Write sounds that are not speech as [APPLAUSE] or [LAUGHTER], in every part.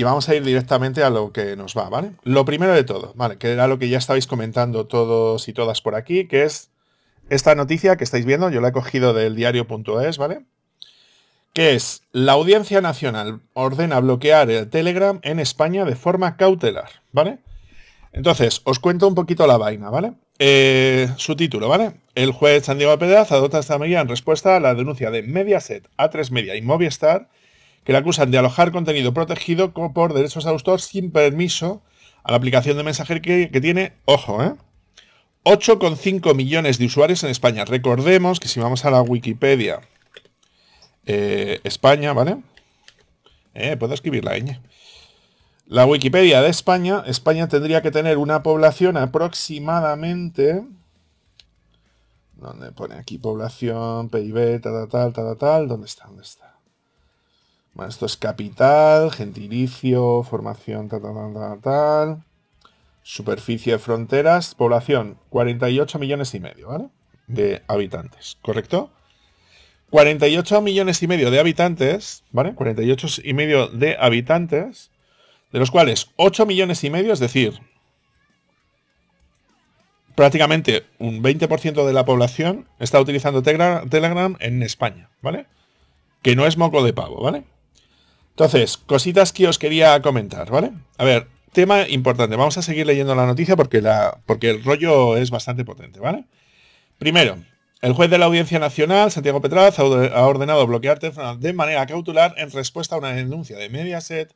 Y vamos a ir directamente a lo que nos va, ¿vale? Lo primero de todo, ¿vale? Que era lo que ya estabais comentando todos y todas por aquí, que es esta noticia que estáis viendo, yo la he cogido del diario.es, ¿vale? Que es, la Audiencia Nacional ordena bloquear el Telegram en España de forma cautelar, ¿vale? Entonces, os cuento un poquito la vaina, ¿vale? Eh, su título, ¿vale? El juez San Diego adopta esta medida en respuesta a la denuncia de Mediaset, A3 Media y Movistar que le acusan de alojar contenido protegido por derechos de autor sin permiso a la aplicación de mensajería que, tiene, ojo, ¿eh? 8,5 millones de usuarios en España. Recordemos que si vamos a la Wikipedia eh, España, ¿vale? Eh, puedo escribir la ñ. La Wikipedia de España, España tendría que tener una población aproximadamente... ¿Dónde pone aquí población, PIB, tal, tal, tal, tal? ¿Dónde está? ¿Dónde está? Bueno, esto es capital, gentilicio, formación, tal, tal, tal, tal. Superficie de fronteras, población, 48 millones y medio, ¿vale? De habitantes, ¿correcto? 48 millones y medio de habitantes, ¿vale? 48 y medio de habitantes, de los cuales 8 millones y medio, es decir, prácticamente un 20% de la población está utilizando Telegram en España, ¿vale? Que no es moco de pavo, ¿vale? Entonces, cositas que os quería comentar, ¿vale? A ver, tema importante. Vamos a seguir leyendo la noticia porque, la, porque el rollo es bastante potente, ¿vale? Primero, el juez de la Audiencia Nacional, Santiago Petraz, ha ordenado bloquear teléfono de manera cautelar en respuesta a una denuncia de Mediaset,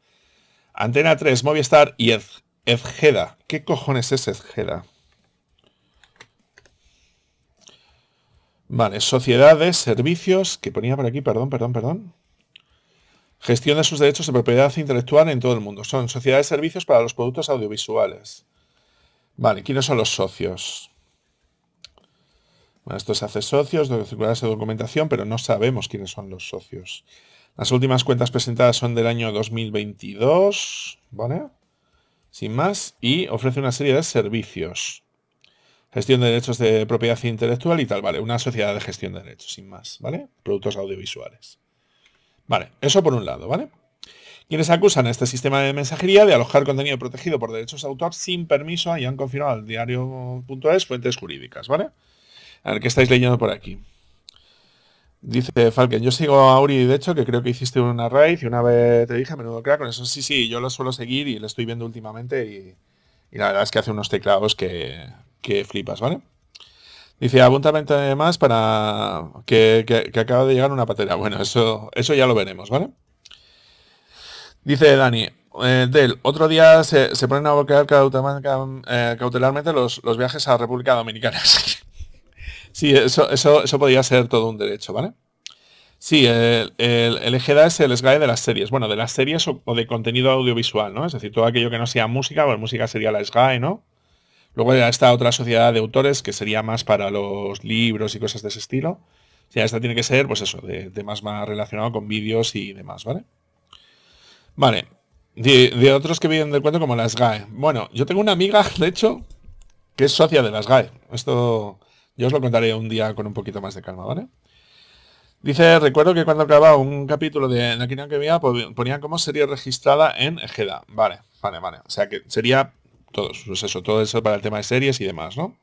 Antena 3, Movistar y Edgeda. ¿Qué cojones es Edgeda? Vale, sociedades, servicios, que ponía por aquí, perdón, perdón, perdón. Gestión de sus derechos de propiedad intelectual en todo el mundo. Son sociedades de servicios para los productos audiovisuales. Vale, ¿quiénes son los socios? Bueno, esto se hace socios, circula esa documentación, pero no sabemos quiénes son los socios. Las últimas cuentas presentadas son del año 2022, ¿vale? Sin más, y ofrece una serie de servicios. Gestión de derechos de propiedad intelectual y tal, ¿vale? Una sociedad de gestión de derechos, sin más, ¿vale? Productos audiovisuales. Vale, eso por un lado, ¿vale? Quienes acusan a este sistema de mensajería de alojar contenido protegido por derechos de autor sin permiso y han confirmado al diario.es fuentes jurídicas, ¿vale? A ver, ¿qué estáis leyendo por aquí? Dice Falken, yo sigo a Uri, de hecho, que creo que hiciste una raíz y una vez te dije, menudo crack, con eso sí, sí, yo lo suelo seguir y lo estoy viendo últimamente y, la verdad es que hace unos teclados que, que flipas, ¿vale? Dice, de más para que, que, acaba de llegar una patera. Bueno, eso, eso ya lo veremos, ¿vale? Dice Dani, eh, Del, otro día se, ponen a bloquear eh, cautelarmente los, viajes a República Dominicana. [LAUGHS] sí, eso, eso, podría ser todo un derecho, ¿vale? Sí, el, el, es el SGAE de las series. Bueno, de las series o, o, de contenido audiovisual, ¿no? Es decir, todo aquello que no sea música, pues música sería la SGAE, ¿no? Luego ya está otra sociedad de autores que sería más para los libros y cosas de ese estilo. sea, esta tiene que ser, pues eso, de temas más relacionados con vídeos y demás, ¿vale? Vale. De, otros que vienen del cuento como las GAE. Bueno, yo tengo una amiga, [LAUGHS] de hecho, que es socia de las GAE. Esto yo os lo contaré un día con un poquito más de calma, ¿vale? Dice, recuerdo que cuando acababa un capítulo de la que veía, ponían cómo sería registrada en Ejeda. Vale, vale, vale. O sea que sería todos, pues eso, todo eso para el tema de series y demás, ¿no?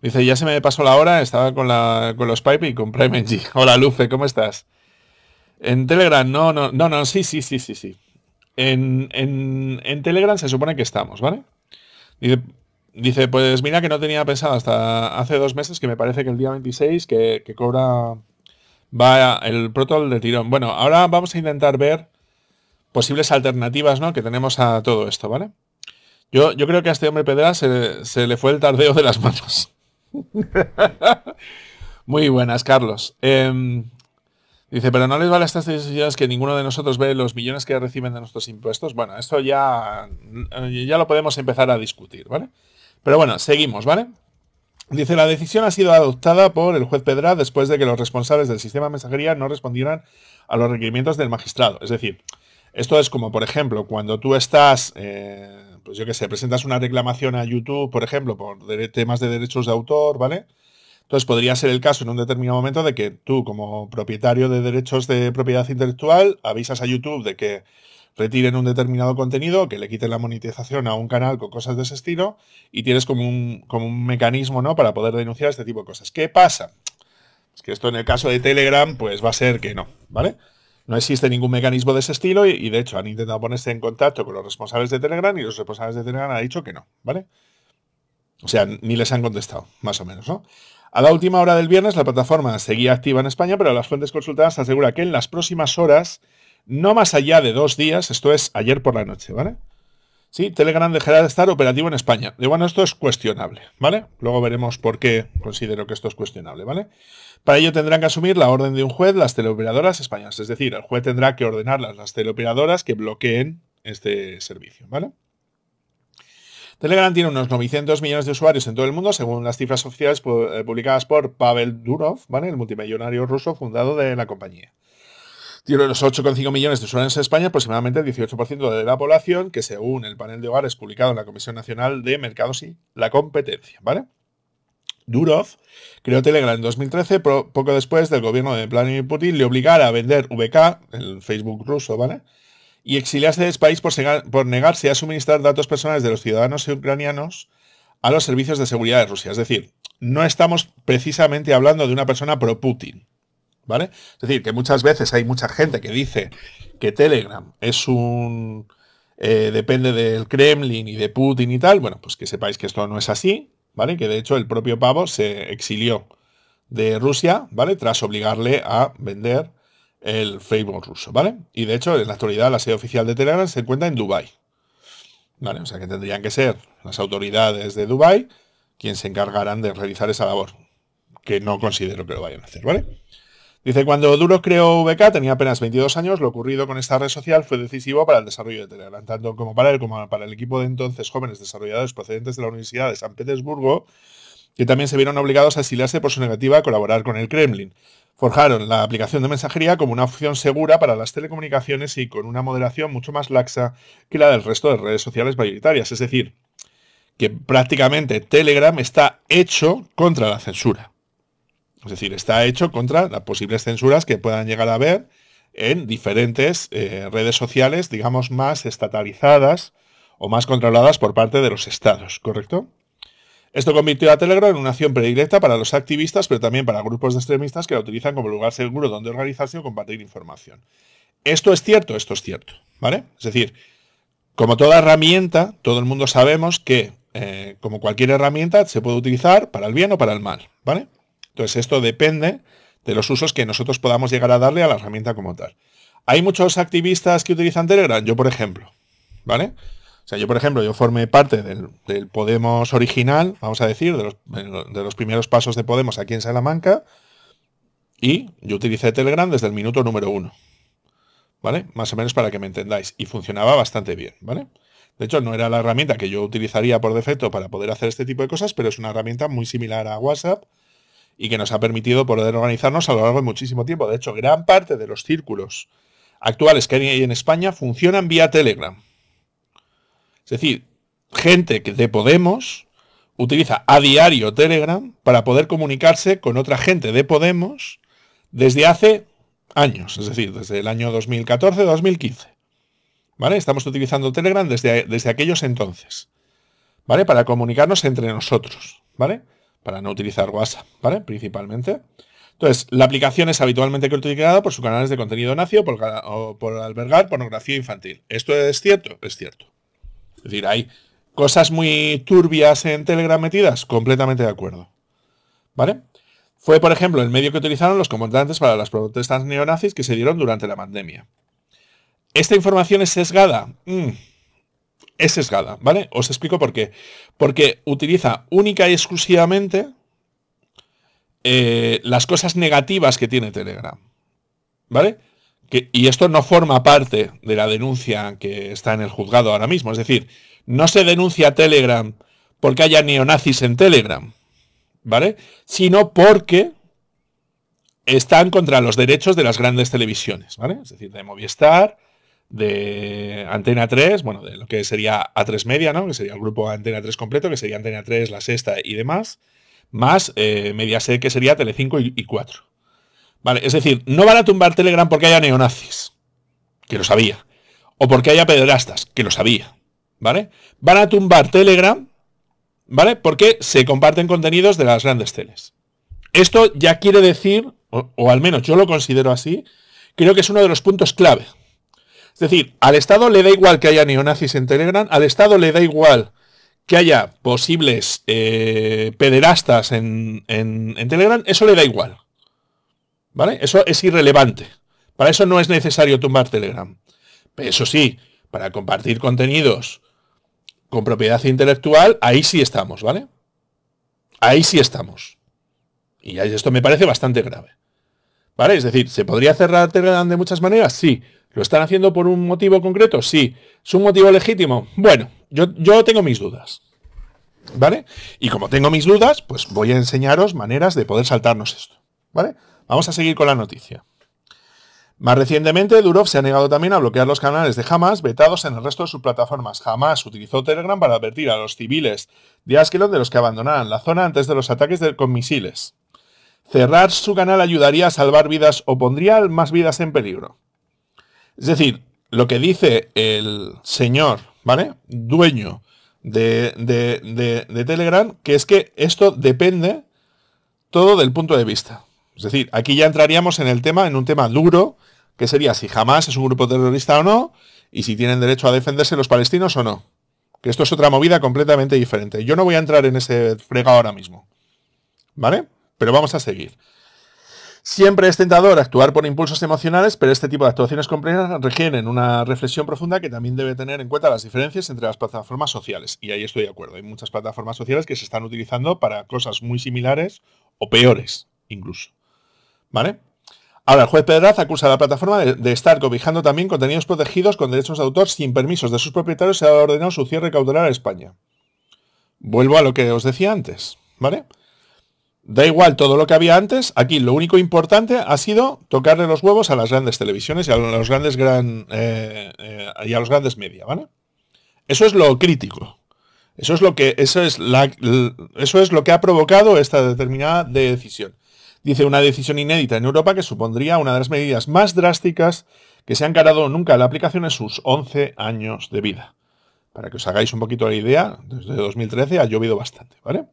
Dice, ya se me pasó la hora, estaba con, la, con los Pipe y con Engine. [LAUGHS] Hola, Lufe, ¿cómo estás? En Telegram, no, no, no, no, sí, sí, sí, sí, sí. En, Telegram se supone que estamos, ¿vale? Dice, dice, pues mira que no tenía pensado hasta hace dos meses que me parece que el día 26 que, cobra va el protocol de tirón. Bueno, ahora vamos a intentar ver posibles alternativas, ¿no? Que tenemos a todo esto, ¿vale? Yo, creo que a este hombre pedra se, le fue el tardeo de las manos. [LAUGHS] Muy buenas, Carlos. Em, dice, pero no les vale estas decisiones que ninguno de nosotros ve los millones que reciben de nuestros impuestos. Bueno, esto ya, eh, ya lo podemos empezar a discutir, ¿vale? Pero bueno, seguimos, ¿vale? Dice, la decisión ha sido adoptada por el juez Pedra después de que los responsables del sistema de mensajería no respondieran a los requerimientos del magistrado. Es decir, esto es como, por ejemplo, cuando tú estás, eh, pues yo qué sé, presentas una reclamación a YouTube, por ejemplo, por temas de derechos de autor, ¿vale? Entonces podría ser el caso en un determinado momento de que tú, como propietario de derechos de propiedad intelectual, avisas a YouTube de que retiren un determinado contenido, que le quiten la monetización a un canal con cosas de ese estilo, y tienes como un, como un mecanismo, ¿no? Para poder denunciar este tipo de cosas. ¿Qué pasa? Es que esto en el caso de Telegram, pues va a ser que no, ¿vale? No existe ningún mecanismo de ese estilo y, de hecho han intentado ponerse en contacto con los responsables de Telegram y los responsables de Telegram han dicho que no, ¿vale? O sea, ni les han contestado, más o menos, ¿no? A la última hora del viernes la plataforma seguía activa en España, pero las fuentes consultadas aseguran que en las próximas horas, no más allá de dos días, esto es ayer por la noche, ¿vale? Sí, Telegram dejará de estar operativo en España. De bueno, esto es cuestionable, ¿vale? Luego veremos por qué considero que esto es cuestionable, ¿vale? Para ello tendrán que asumir la orden de un juez las teleoperadoras españolas. Es decir, el juez tendrá que ordenarlas las teleoperadoras que bloqueen este servicio, ¿vale? Telegram tiene unos 900 millones de usuarios en todo el mundo, según las cifras oficiales eh, publicadas por Pavel Durov, ¿vale? el multimillonario ruso fundado de la compañía. Tiene los 8,5 millones de usuarios en España, aproximadamente el 18% de la población, que según el panel de hogares publicado en la Comisión Nacional de Mercados y la Competencia, ¿vale? Durov creó Telegram en 2013, poco después del gobierno de Vladimir Putin le obligara a vender VK, el Facebook ruso, ¿vale? Y exiliarse del este país por negarse a suministrar datos personales de los ciudadanos ucranianos a los servicios de seguridad de Rusia. Es decir, no estamos precisamente hablando de una persona pro-Putin, ¿vale? Es decir, que muchas veces hay mucha gente que dice que Telegram es un... Eh, depende del Kremlin y de Putin y tal, bueno, pues que sepáis que esto no es así, ¿vale? Que de hecho el propio Pavo se exilió de Rusia, ¿vale? Tras obligarle a vender el Facebook ruso, ¿vale? Y de hecho, en la actualidad la sede oficial de Telegram se encuentra en Dubai. Vale, o sea que tendrían que ser las autoridades de Dubai quienes se encargarán de realizar esa labor, que no considero que lo vayan a hacer, ¿vale? Dice, cuando Duro creó VK tenía apenas 22 años, lo ocurrido con esta red social fue decisivo para el desarrollo de Telegram, tanto como para él como para el equipo de entonces jóvenes desarrolladores procedentes de la Universidad de San Petersburgo, que también se vieron obligados a exiliarse por su negativa a colaborar con el Kremlin. Forjaron la aplicación de mensajería como una opción segura para las telecomunicaciones y con una moderación mucho más laxa que la del resto de redes sociales mayoritarias, es decir, que prácticamente Telegram está hecho contra la censura. Es decir, está hecho contra las posibles censuras que puedan llegar a haber en diferentes eh, redes sociales, digamos, más estatalizadas o más controladas por parte de los estados, ¿correcto? Esto convirtió a Telegram en una acción predilecta para los activistas, pero también para grupos de extremistas que la utilizan como lugar seguro donde organizarse o compartir información. Esto es cierto, esto es cierto, ¿vale? Es decir, como toda herramienta, todo el mundo sabemos que, eh, como cualquier herramienta, se puede utilizar para el bien o para el mal, ¿vale? Entonces, esto depende de los usos que nosotros podamos llegar a darle a la herramienta como tal. Hay muchos activistas que utilizan Telegram, yo por ejemplo, ¿vale? O sea, yo por ejemplo, yo formé parte del, Podemos original, vamos a decir, de los, de los primeros pasos de Podemos aquí en Salamanca, y yo utilicé Telegram desde el minuto número uno, ¿vale? Más o menos para que me entendáis, y funcionaba bastante bien, ¿vale? De hecho, no era la herramienta que yo utilizaría por defecto para poder hacer este tipo de cosas, pero es una herramienta muy similar a WhatsApp y que nos ha permitido poder organizarnos a lo largo de muchísimo tiempo. De hecho, gran parte de los círculos actuales que hay en España funcionan vía Telegram. Es decir, gente de Podemos utiliza a diario Telegram para poder comunicarse con otra gente de Podemos desde hace años, es decir, desde el año 2014-2015. ¿Vale? Estamos utilizando Telegram desde, desde aquellos entonces. ¿Vale? Para comunicarnos entre nosotros. ¿Vale? para no utilizar WhatsApp, ¿vale? Principalmente. Entonces, la aplicación es habitualmente criticada por sus canales de contenido nacio por, o por albergar pornografía infantil. ¿Esto es cierto? Es cierto. Es decir, hay cosas muy turbias en Telegram metidas, completamente de acuerdo. ¿Vale? Fue, por ejemplo, el medio que utilizaron los comandantes para las protestas neonazis que se dieron durante la pandemia. ¿Esta información es sesgada? Mm es sesgada, ¿vale? Os explico por qué. Porque utiliza única y exclusivamente eh, las cosas negativas que tiene Telegram, ¿vale? y esto no forma parte de la denuncia que está en el juzgado ahora mismo. Es decir, no se denuncia Telegram porque haya neonazis en Telegram, ¿vale? Sino porque están contra los derechos de las grandes televisiones, ¿vale? Es decir, de Movistar, de Antena 3, bueno, de lo que sería A3 Media, ¿no? Que sería el grupo Antena 3 completo, que sería Antena 3, La Sexta y demás, más media eh, Mediaset, que sería Telecinco y, y 4. Vale, es decir, no van a tumbar Telegram porque haya neonazis, que lo sabía, o porque haya pederastas, que lo sabía, ¿vale? Van a tumbar Telegram, ¿vale? Porque se comparten contenidos de las grandes teles. Esto ya quiere decir, o al menos yo lo considero así, creo que es uno de los puntos clave es decir, al Estado le da igual que haya neonazis en Telegram, al Estado le da igual que haya posibles eh, pederastas en, Telegram, eso le da igual. ¿Vale? Eso es irrelevante. Para eso no es necesario tumbar Telegram. Pero Eso sí, para compartir contenidos con propiedad intelectual, ahí sí estamos, ¿vale? Ahí sí estamos. Y esto me parece bastante grave. ¿Vale? Es decir, ¿se podría cerrar Telegram de muchas maneras? Sí. ¿Lo están haciendo por un motivo concreto? Sí. ¿Es un motivo legítimo? Bueno, yo, tengo mis dudas. ¿Vale? Y como tengo mis dudas, pues voy a enseñaros maneras de poder saltarnos esto. ¿Vale? Vamos a seguir con la noticia. Más recientemente, Durov se ha negado también a bloquear los canales de Hamas vetados en el resto de sus plataformas. Hamas utilizó Telegram para advertir a los civiles de Askelon de los que abandonaran la zona antes de los ataques con misiles. Cerrar su canal ayudaría a salvar vidas o pondría más vidas en peligro. Es decir, lo que dice el señor, ¿vale? Dueño de, Telegram, que es que esto depende todo del punto de vista. Es decir, aquí ya entraríamos en el tema, en un tema duro, que sería si jamás es un grupo terrorista o no, y si tienen derecho a defenderse los palestinos o no. Que esto es otra movida completamente diferente. Yo no voy a entrar en ese frega ahora mismo. ¿Vale? Pero vamos a seguir. Siempre es tentador actuar por impulsos emocionales, pero este tipo de actuaciones complejas requieren una reflexión profunda que también debe tener en cuenta las diferencias entre las plataformas sociales. Y ahí estoy de acuerdo. Hay muchas plataformas sociales que se están utilizando para cosas muy similares o peores, incluso. ¿Vale? Ahora, el juez Pedraz acusa a la plataforma de, estar cobijando también contenidos protegidos con derechos de autor sin permisos de sus propietarios y ha ordenado su cierre cautelar a España. Vuelvo a lo que os decía antes, ¿vale? Da igual todo lo que había antes, aquí lo único importante ha sido tocarle los huevos a las grandes televisiones y a los grandes, gran, eh, eh, a los grandes media, ¿vale? Eso es lo crítico. Eso es lo que, eso es la, eso es lo que ha provocado esta determinada decisión. Dice una decisión inédita en Europa que supondría una de las medidas más drásticas que se han encarado nunca la aplicación en sus 11 años de vida. Para que os hagáis un poquito la idea, desde 2013 ha llovido bastante, ¿vale?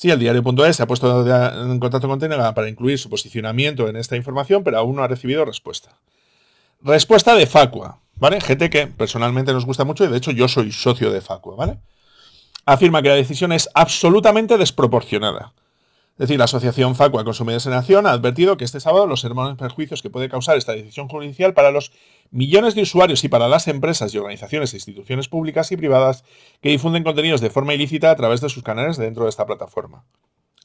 Sí, el diario.es ha puesto en contacto con Telegram para incluir su posicionamiento en esta información, pero aún no ha recibido respuesta. Respuesta de Facua, ¿vale? Gente que personalmente nos gusta mucho y de hecho yo soy socio de Facua, ¿vale? Afirma que la decisión es absolutamente desproporcionada. Es decir, la Asociación Facua Consumidores en Acción ha advertido que este sábado los hermanos perjuicios que puede causar esta decisión judicial para los millones de usuarios y para las empresas y organizaciones e instituciones públicas y privadas que difunden contenidos de forma ilícita a través de sus canales dentro de esta plataforma.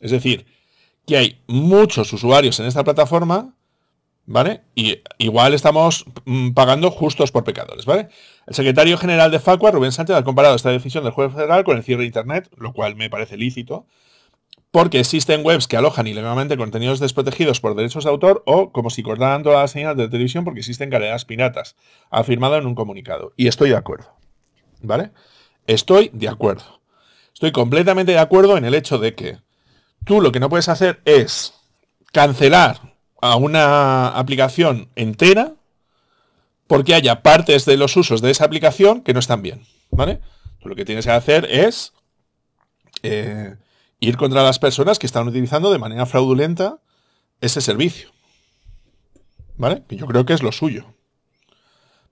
Es decir, que hay muchos usuarios en esta plataforma, ¿vale? Y igual estamos mm, pagando justos por pecadores, ¿vale? El secretario general de Facua, Rubén Sánchez, ha comparado esta decisión del juez federal con el cierre de Internet, lo cual me parece lícito, porque existen webs que alojan ilegalmente contenidos desprotegidos por derechos de autor o como si cortaran todas las señales de televisión porque existen cadenas piratas, afirmado en un comunicado. Y estoy de acuerdo. ¿Vale? Estoy de acuerdo. Estoy completamente de acuerdo en el hecho de que tú lo que no puedes hacer es cancelar a una aplicación entera porque haya partes de los usos de esa aplicación que no están bien. ¿Vale? lo que tienes que hacer es... Eh, ir contra las personas que están utilizando de manera fraudulenta ese servicio. ¿Vale? Que yo creo que es lo suyo.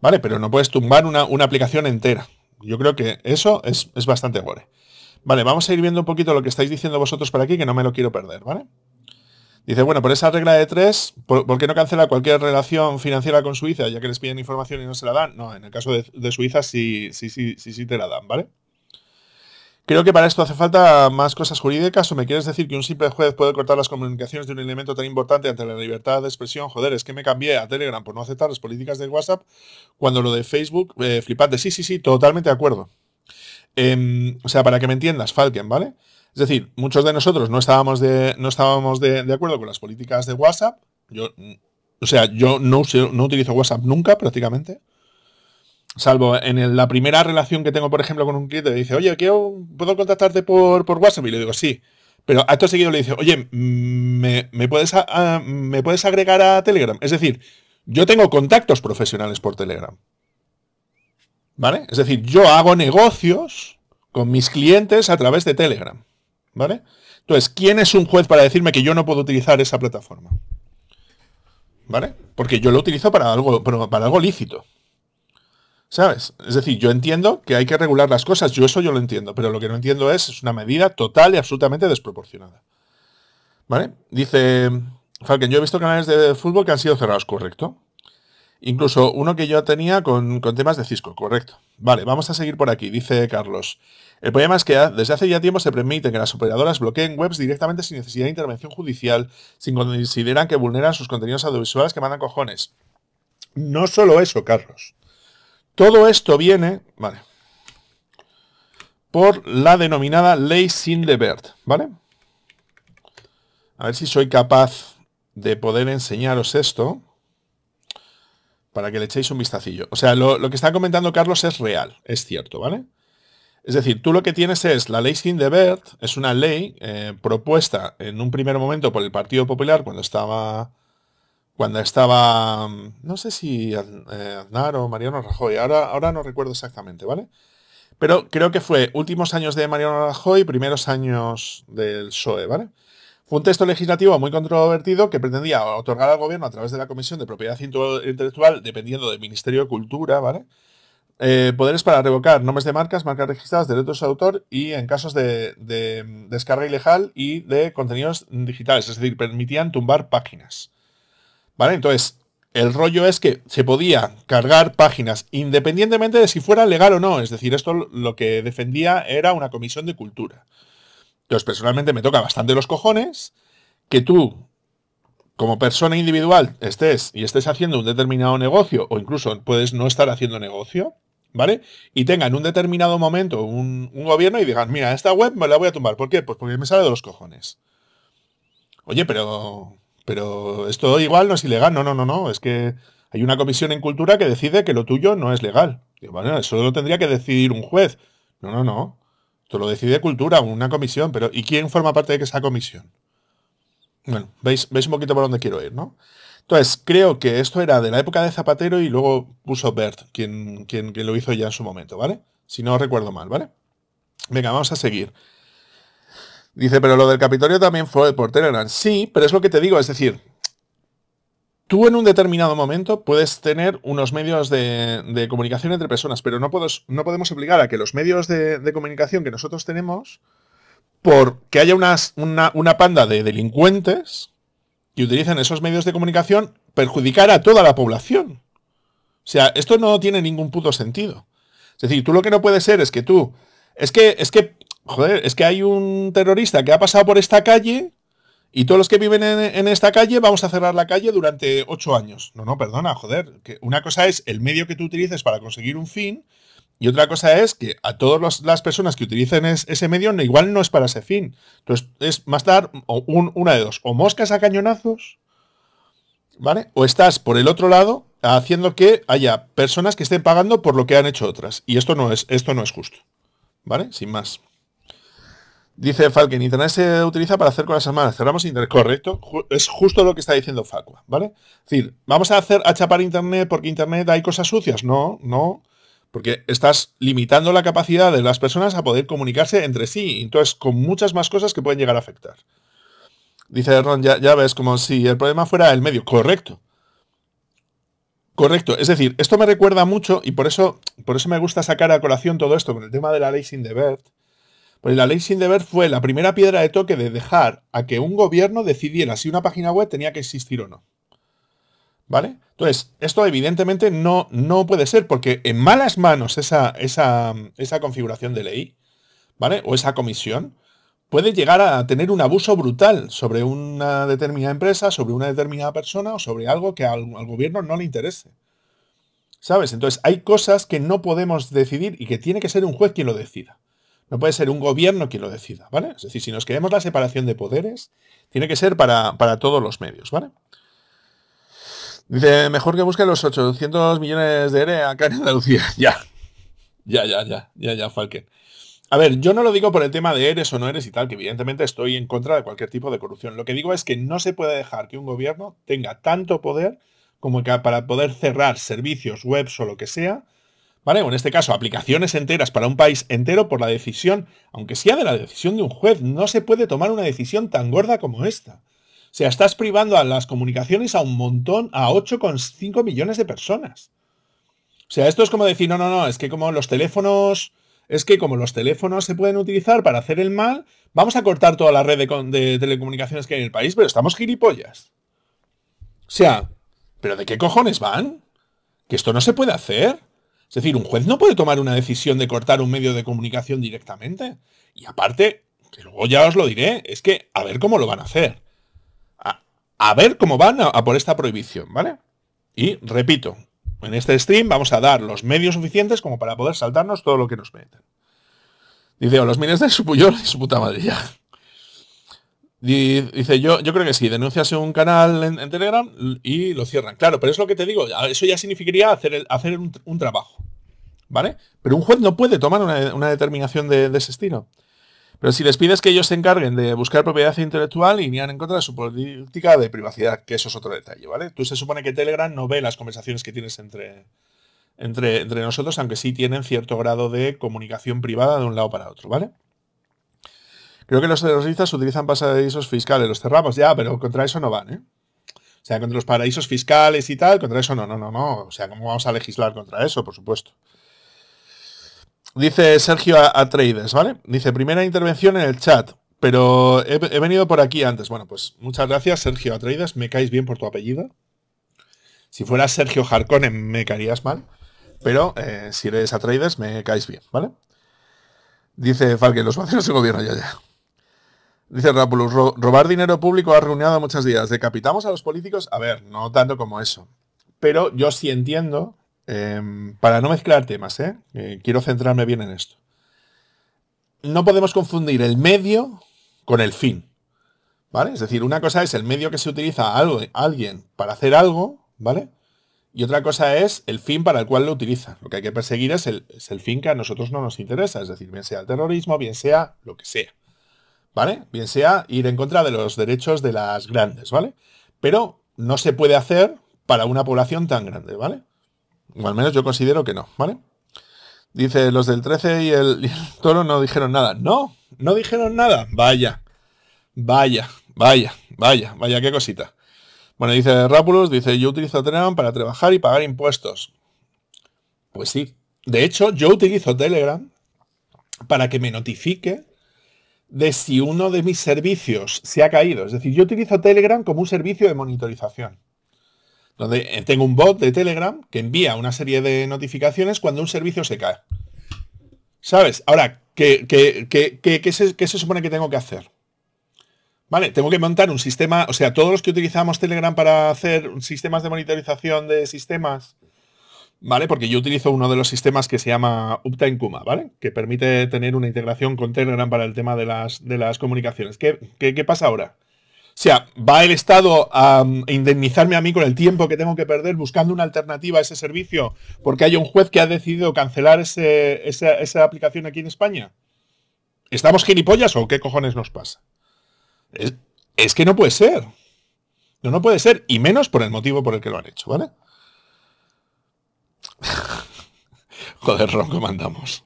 ¿Vale? Pero no puedes tumbar una, aplicación entera. Yo creo que eso es, bastante gore. Vale, vamos a ir viendo un poquito lo que estáis diciendo vosotros por aquí, que no me lo quiero perder, ¿vale? Dice, bueno, por esa regla de tres, ¿por, qué no cancela cualquier relación financiera con Suiza, ya que les piden información y no se la dan? No, en el caso de, de Suiza sí, sí, sí, sí, sí te la dan, ¿vale? Creo que para esto hace falta más cosas jurídicas o me quieres decir que un simple juez puede cortar las comunicaciones de un elemento tan importante ante la libertad de expresión. Joder, es que me cambié a Telegram por no aceptar las políticas de WhatsApp cuando lo de Facebook, eh, flipante. Sí, sí, sí, totalmente de acuerdo. Em, o sea, para que me entiendas, Falken, ¿vale? Es decir, muchos de nosotros no estábamos de, no estábamos de, acuerdo con las políticas de WhatsApp. Yo, o sea, yo no, no utilizo WhatsApp nunca prácticamente. Salvo en la primera relación que tengo, por ejemplo, con un cliente, le dice, oye, ¿puedo contactarte por, WhatsApp? Y le digo, sí. Pero a esto seguido le dice, oye, ¿me, puedes, ¿me puedes agregar a Telegram? Es decir, yo tengo contactos profesionales por Telegram. ¿Vale? Es decir, yo hago negocios con mis clientes a través de Telegram. ¿Vale? Entonces, ¿quién es un juez para decirme que yo no puedo utilizar esa plataforma? ¿Vale? Porque yo lo utilizo para algo, para algo lícito. ¿Sabes? Es decir, yo entiendo que hay que regular las cosas, yo eso yo lo entiendo, pero lo que no entiendo es, es una medida total y absolutamente desproporcionada. ¿Vale? Dice Falken, yo he visto canales de fútbol que han sido cerrados, correcto. Incluso uno que yo tenía con, temas de Cisco, correcto. Vale, vamos a seguir por aquí, dice Carlos. El problema es que desde hace ya tiempo se permite que las operadoras bloqueen webs directamente sin necesidad de intervención judicial, sin consideran que vulneran sus contenidos audiovisuales que mandan cojones. No solo eso, Carlos todo esto viene, vale, por la denominada ley Sindebert, ¿vale? A ver si soy capaz de poder enseñaros esto para que le echéis un vistacillo. O sea, lo, que está comentando Carlos es real, es cierto, ¿vale? Es decir, tú lo que tienes es la ley Sindebert, es una ley eh, propuesta en un primer momento por el Partido Popular cuando estaba cuando estaba, no sé si eh, Aznar o Mariano Rajoy, ahora, ahora no recuerdo exactamente, ¿vale? Pero creo que fue últimos años de Mariano Rajoy, primeros años del PSOE, ¿vale? Fue un texto legislativo muy controvertido que pretendía otorgar al gobierno a través de la Comisión de Propiedad Intelectual, dependiendo del Ministerio de Cultura, ¿vale? Eh, poderes para revocar nombres de marcas, marcas registradas, derechos de autor y en casos de descarga ilegal y de contenidos digitales, es decir, permitían tumbar páginas. ¿Vale? Entonces, el rollo es que se podía cargar páginas independientemente de si fuera legal o no. Es decir, esto lo que defendía era una comisión de cultura. Entonces, personalmente me toca bastante los cojones que tú, como persona individual, estés y estés haciendo un determinado negocio o incluso puedes no estar haciendo negocio. ¿vale? Y tenga en un determinado momento un, un, gobierno y digan, mira, esta web me la voy a tumbar. ¿Por qué? Pues porque me sale de los cojones. Oye, pero pero esto igual no es ilegal, no, no, no, no, es que hay una comisión en cultura que decide que lo tuyo no es legal. eso lo tendría que decidir un juez. No, no, no. Esto lo decide cultura, una comisión, pero ¿y quién forma parte de esa comisión? Bueno, veis, veis un poquito por dónde quiero ir, ¿no? Entonces, creo que esto era de la época de Zapatero y luego puso Bert, quien, quien, quien lo hizo ya en su momento, ¿vale? Si no recuerdo mal, ¿vale? Venga, vamos a seguir. Dice, pero lo del Capitolio también fue por Telegram. Sí, pero es lo que te digo, es decir, tú en un determinado momento puedes tener unos medios de, comunicación entre personas, pero no, podemos, no podemos obligar a que los medios de, comunicación que nosotros tenemos, por que haya una, panda de delincuentes que utilicen esos medios de comunicación, perjudicar a toda la población. O sea, esto no tiene ningún puto sentido. Es decir, tú lo que no puede ser es que tú... Es que, es que joder, es que hay un terrorista que ha pasado por esta calle y todos los que viven en, esta calle vamos a cerrar la calle durante ocho años. No, no, perdona, joder. Que una cosa es el medio que tú utilices para conseguir un fin y otra cosa es que a todas las personas que utilicen ese medio no, igual no es para ese fin. Entonces es más dar una de dos. O moscas a cañonazos, ¿vale? O estás por el otro lado haciendo que haya personas que estén pagando por lo que han hecho otras. Y esto no es, esto no es justo. ¿Vale? Sin más. Dice Falken, Internet se utiliza para hacer cosas malas. Cerramos Internet. Correcto. es justo lo que está diciendo Facua, ¿vale? Es decir, ¿vamos a hacer a chapar Internet porque Internet hay cosas sucias? No, no. Porque estás limitando la capacidad de las personas a poder comunicarse entre sí. Entonces, con muchas más cosas que pueden llegar a afectar. Dice Ron, ya, ves, como si el problema fuera el medio. Correcto. Correcto, es decir, esto me recuerda mucho y por eso, por eso me gusta sacar a colación todo esto con el tema de la ley sin deber pues la ley sin deber fue la primera piedra de toque de dejar a que un gobierno decidiera si una página web tenía que existir o no. ¿Vale? Entonces, esto evidentemente no, no puede ser, porque en malas manos esa, esa, configuración de ley, ¿vale? O esa comisión, puede llegar a tener un abuso brutal sobre una determinada empresa, sobre una determinada persona o sobre algo que al gobierno no le interese. ¿Sabes? Entonces, hay cosas que no podemos decidir y que tiene que ser un juez quien lo decida. No puede ser un gobierno quien lo decida, ¿vale? Es decir, si nos queremos la separación de poderes, tiene que ser para, todos los medios, ¿vale? Dice, mejor que busque los 800 millones de ERE acá en Andalucía. [LAUGHS] Ya, ya, ya, ya, ya, ya, Falken. A ver, yo no lo digo por el tema de eres o no eres y tal, que evidentemente estoy en contra de cualquier tipo de corrupción. Lo que digo es que no se puede dejar que un gobierno tenga tanto poder como que para poder cerrar servicios, webs o lo que sea, ¿vale? en este caso, aplicaciones enteras para un país entero por la decisión, aunque sea de la decisión de un juez, no se puede tomar una decisión tan gorda como esta. O sea, estás privando a las comunicaciones a un montón, a 8,5 millones de personas. O sea, esto es como decir, no, no, no, es que como los teléfonos, es que como los teléfonos se pueden utilizar para hacer el mal, vamos a cortar toda la red de, de telecomunicaciones que hay en el país, pero estamos gilipollas. O sea, ¿pero de qué cojones van? Que esto no se puede hacer. Es decir, un juez no puede tomar una decisión de cortar un medio de comunicación directamente. Y aparte, que luego ya os lo diré, es que a ver cómo lo van a hacer. A, ver cómo van a, por esta prohibición, ¿vale? Y repito, en este stream vamos a dar los medios suficientes como para poder saltarnos todo lo que nos meten. Dice, los mines de su puyol [LAUGHS] su puta madre ya. Dice, yo, yo creo que sí, denuncias un canal en, Telegram y lo cierran. Claro, pero es lo que te digo, eso ya significaría hacer, hacer un, trabajo. ¿Vale? Pero un juez no puede tomar una, determinación de, de, ese estilo. Pero si les pides que ellos se encarguen de buscar propiedad intelectual, y en contra de su política de privacidad, que eso es otro detalle, ¿vale? Tú se supone que Telegram no ve las conversaciones que tienes entre, entre, entre nosotros, aunque sí tienen cierto grado de comunicación privada de un lado para otro, ¿vale? Creo que los terroristas utilizan paraísos fiscales, los cerramos ya, pero contra eso no van, ¿eh? O sea, contra los paraísos fiscales y tal, contra eso no, no, no, no. O sea, ¿cómo vamos a legislar contra eso? Por supuesto. Dice Sergio Atreides, ¿vale? Dice, primera intervención en el chat, pero he, venido por aquí antes. Bueno, pues muchas gracias, Sergio Atreides. Me caes bien por tu apellido. Si fuera Sergio Jarcone me caerías mal. Pero eh, si eres Atreides, me caes bien, ¿vale? Dice Falken, los vacíos del gobierno ya, ya. Dice robar dinero público ha reunido muchas días. ¿Decapitamos a los políticos? A ver, no tanto como eso. Pero yo sí entiendo, em, para no mezclar temas, eh, quiero centrarme bien en esto. No podemos confundir el medio con el fin. ¿Vale? Es decir, una cosa es el medio que se utiliza algo, alguien para hacer algo, ¿vale? Y otra cosa es el fin para el cual lo utiliza. Lo que hay que perseguir es el fin que a nosotros no nos interesa, es decir, bien sea el terrorismo, bien sea lo que sea. ¿vale? Bien sea ir en contra de los derechos de las grandes, ¿vale? Pero no se puede hacer para una población tan grande, ¿vale? O al menos yo considero que no, ¿vale? Dice, los del 13 y el, [LAUGHS] toro no dijeron nada. No, no dijeron nada. Vaya, vaya, vaya, vaya, vaya, qué cosita. Bueno, dice Rápulos, dice, yo utilizo Telegram para trabajar y pagar impuestos. Pues sí. De hecho, yo utilizo Telegram para que me notifique de si uno de mis servicios se ha caído. Es decir, yo utilizo Telegram como un servicio de monitorización. Donde eh, tengo un bot de Telegram que envía una serie de notificaciones cuando un servicio se cae. ¿Sabes? Ahora, ¿qué, qué, se, se supone que tengo que hacer? Vale, tengo que montar un sistema, o sea, todos los que utilizamos Telegram para hacer sistemas de monitorización de sistemas ¿vale? Porque yo utilizo uno de los sistemas que se llama Uptime Kuma, ¿vale? Que permite tener una integración con Telegram para el tema de las, de las comunicaciones. ¿Qué, pasa ahora? O sea, ¿va el Estado a mm, indemnizarme a mí con el tiempo que tengo que perder buscando una alternativa a ese servicio porque hay un juez que ha decidido cancelar ese, esa, aplicación aquí en España? ¿Estamos gilipollas o qué cojones nos pasa? Es, es que no puede ser. No, no puede ser, y menos por el motivo por el que lo han hecho, ¿vale? [LAUGHS] Joder, ronco mandamos.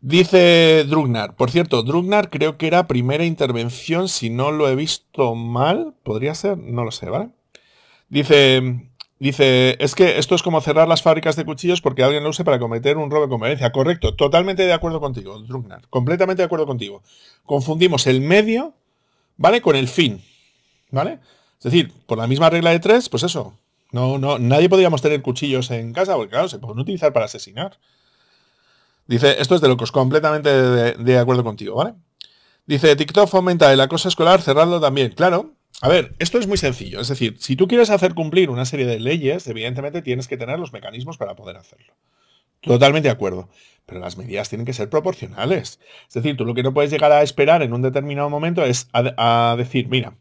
Dice Drugnar. Por cierto, Drugnar creo que era primera intervención, si no lo he visto mal, podría ser, no lo sé, ¿vale? Dice, dice, es que esto es como cerrar las fábricas de cuchillos porque alguien lo use para cometer un robo de conveniencia. Correcto, totalmente de acuerdo contigo, Drugnar, completamente de acuerdo contigo. Confundimos el medio, ¿vale? Con el fin, ¿vale? Es decir, por la misma regla de tres, pues eso, no, no, nadie podríamos tener cuchillos en casa porque, claro, se pueden utilizar para asesinar. Dice, esto es de locos, completamente de, acuerdo contigo, ¿vale? Dice, TikTok fomenta el acoso escolar, cerrarlo también. Claro, a ver, esto es muy sencillo. Es decir, si tú quieres hacer cumplir una serie de leyes, evidentemente tienes que tener los mecanismos para poder hacerlo. Totalmente de acuerdo. Pero las medidas tienen que ser proporcionales. Es decir, tú lo que no puedes llegar a esperar en un determinado momento es a, a decir, mira,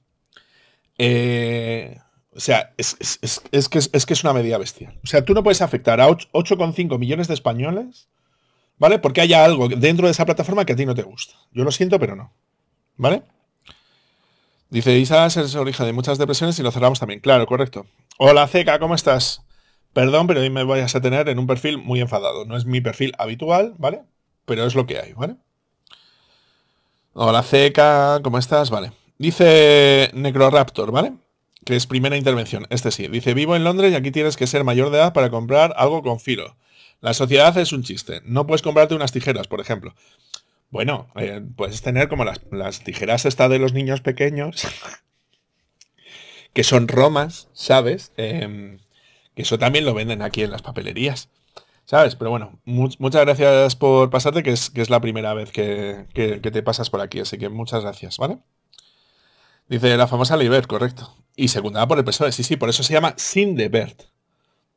eh, o sea, es, es, que, es una medida bestia. O sea, tú no puedes afectar a 8,5 millones de españoles, ¿vale? Porque haya algo dentro de esa plataforma que a ti no te gusta. Yo lo siento, pero no. ¿Vale? Dice, Isa es origen de muchas depresiones y lo cerramos también. Claro, correcto. Hola, Ceca, ¿cómo estás? Perdón, pero hoy me vayas a tener en un perfil muy enfadado. No es mi perfil habitual, ¿vale? Pero es lo que hay, ¿vale? Hola, Ceca, ¿cómo estás? Vale. Dice Necroraptor, ¿vale? que es primera intervención. Este sí. Dice, vivo en Londres y aquí tienes que ser mayor de edad para comprar algo con filo. La sociedad es un chiste. No puedes comprarte unas tijeras, por ejemplo. Bueno, eh, puedes tener como las, tijeras esta de los niños pequeños, [LAUGHS] que son romas, ¿sabes? Em, que eso también lo venden aquí en las papelerías. ¿Sabes? Pero bueno, muchas gracias por pasarte, que es, es la primera vez que, te pasas por aquí, así que muchas gracias, ¿vale? Dice la famosa Liber, correcto y secundada por el PSOE. Sí, sí, por eso se llama Sindebert.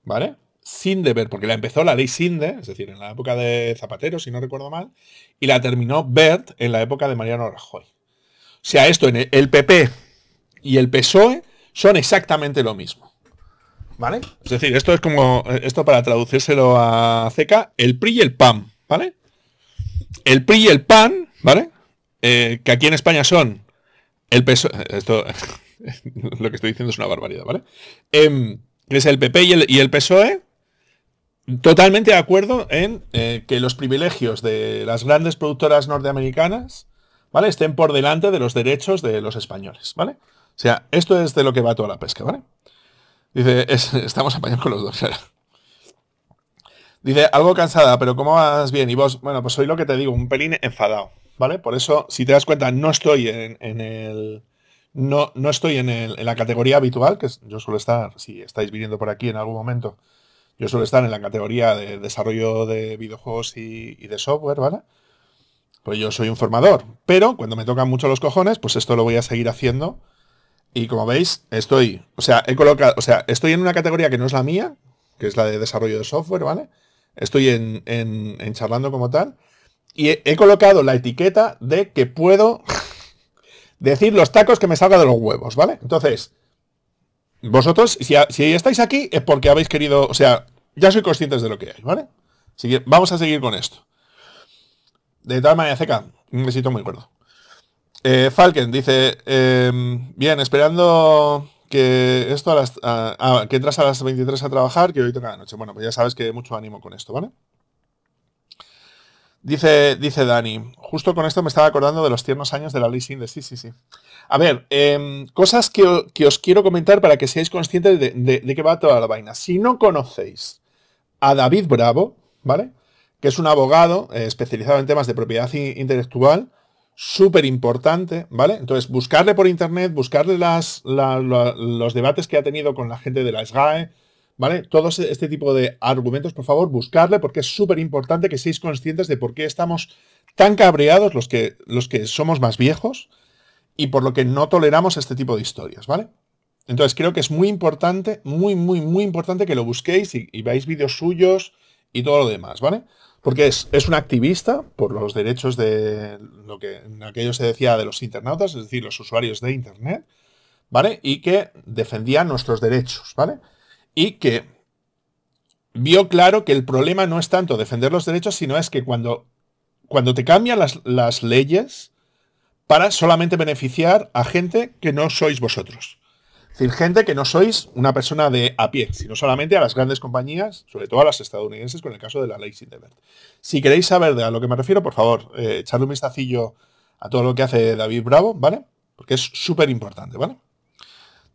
¿Vale? Sindebert, porque la empezó la ley Sinde, es decir, en la época de Zapatero, si no recuerdo mal, y la terminó Bert en la época de Mariano Rajoy. O sea, esto en el PP y el PSOE son exactamente lo mismo. ¿Vale? Es decir, esto es como, esto para traducírselo a CK, el PRI y el PAN, ¿vale? El PRI y el PAN, ¿vale? Eh, que aquí en España son el PSOE, esto, [LAUGHS] lo que estoy diciendo es una barbaridad, ¿vale? Em, es el PP y el, PSOE totalmente de acuerdo en eh, que los privilegios de las grandes productoras norteamericanas, ¿vale? Estén por delante de los derechos de los españoles, ¿vale? O sea, esto es de lo que va toda la pesca, ¿vale? Dice, [LAUGHS] estamos apañados con los dos, Dice, algo cansada, pero ¿cómo vas bien? Y vos, bueno, pues soy lo que te digo, un pelín enfadado, ¿vale? Por eso, si te das cuenta, no estoy en el no, no estoy en, la categoría habitual, que yo suelo estar, si estáis viniendo por aquí en algún momento, yo suelo estar en la categoría de desarrollo de videojuegos y, de software, ¿vale? Pues yo soy un formador, pero cuando me tocan mucho los cojones, pues esto lo voy a seguir haciendo. Y como veis, estoy, o sea, he colocado, o sea, estoy en una categoría que no es la mía, que es la de desarrollo de software, ¿vale? Estoy en, charlando como tal. Y he colocado la etiqueta de que puedo decir los tacos que me salga de los huevos, ¿vale? Entonces, vosotros, si, estáis aquí, es porque habéis querido, o sea, ya soy conscientes de lo que hay, ¿vale? vamos a seguir con esto. De tal manera, Zeca, un besito muy gordo. Eh, Falken dice, em, bien, esperando que esto a las, que entras a las 23 a trabajar, que hoy toca la noche. Bueno, pues ya sabes que mucho ánimo con esto, ¿vale? Dice, dice Dani, justo con esto me estaba acordando de los tiernos años de la ley de Sí, sí, sí. A ver, em, cosas que, os quiero comentar para que seáis conscientes de, de, qué va toda la vaina. Si no conocéis a David Bravo, ¿vale? Que es un abogado eh, especializado en temas de propiedad intelectual, súper importante, ¿vale? Entonces, buscarle por internet, buscarle las, los debates que ha tenido con la gente de la SGAE, ¿Vale? Todo este tipo de argumentos, por favor, buscarle porque es súper importante que seáis conscientes de por qué estamos tan cabreados los que, los que somos más viejos y por lo que no toleramos este tipo de historias, ¿vale? Entonces creo que es muy importante, muy, muy, muy importante que lo busquéis y, veáis vídeos suyos y todo lo demás, ¿vale? Porque es, es un activista por los derechos de lo que en aquello se decía de los internautas, es decir, los usuarios de Internet, ¿vale? Y que defendía nuestros derechos, ¿vale? y que vio claro que el problema no es tanto defender los derechos, sino es que cuando, cuando te cambian las, leyes para solamente beneficiar a gente que no sois vosotros. Es decir, gente que no sois una persona de a pie, sino solamente a las grandes compañías, sobre todo a las estadounidenses, con el caso de la ley Sindebert. Si queréis saber de a lo que me refiero, por favor, eh, echarle un vistacillo a todo lo que hace David Bravo, ¿vale? Porque es súper importante, ¿vale?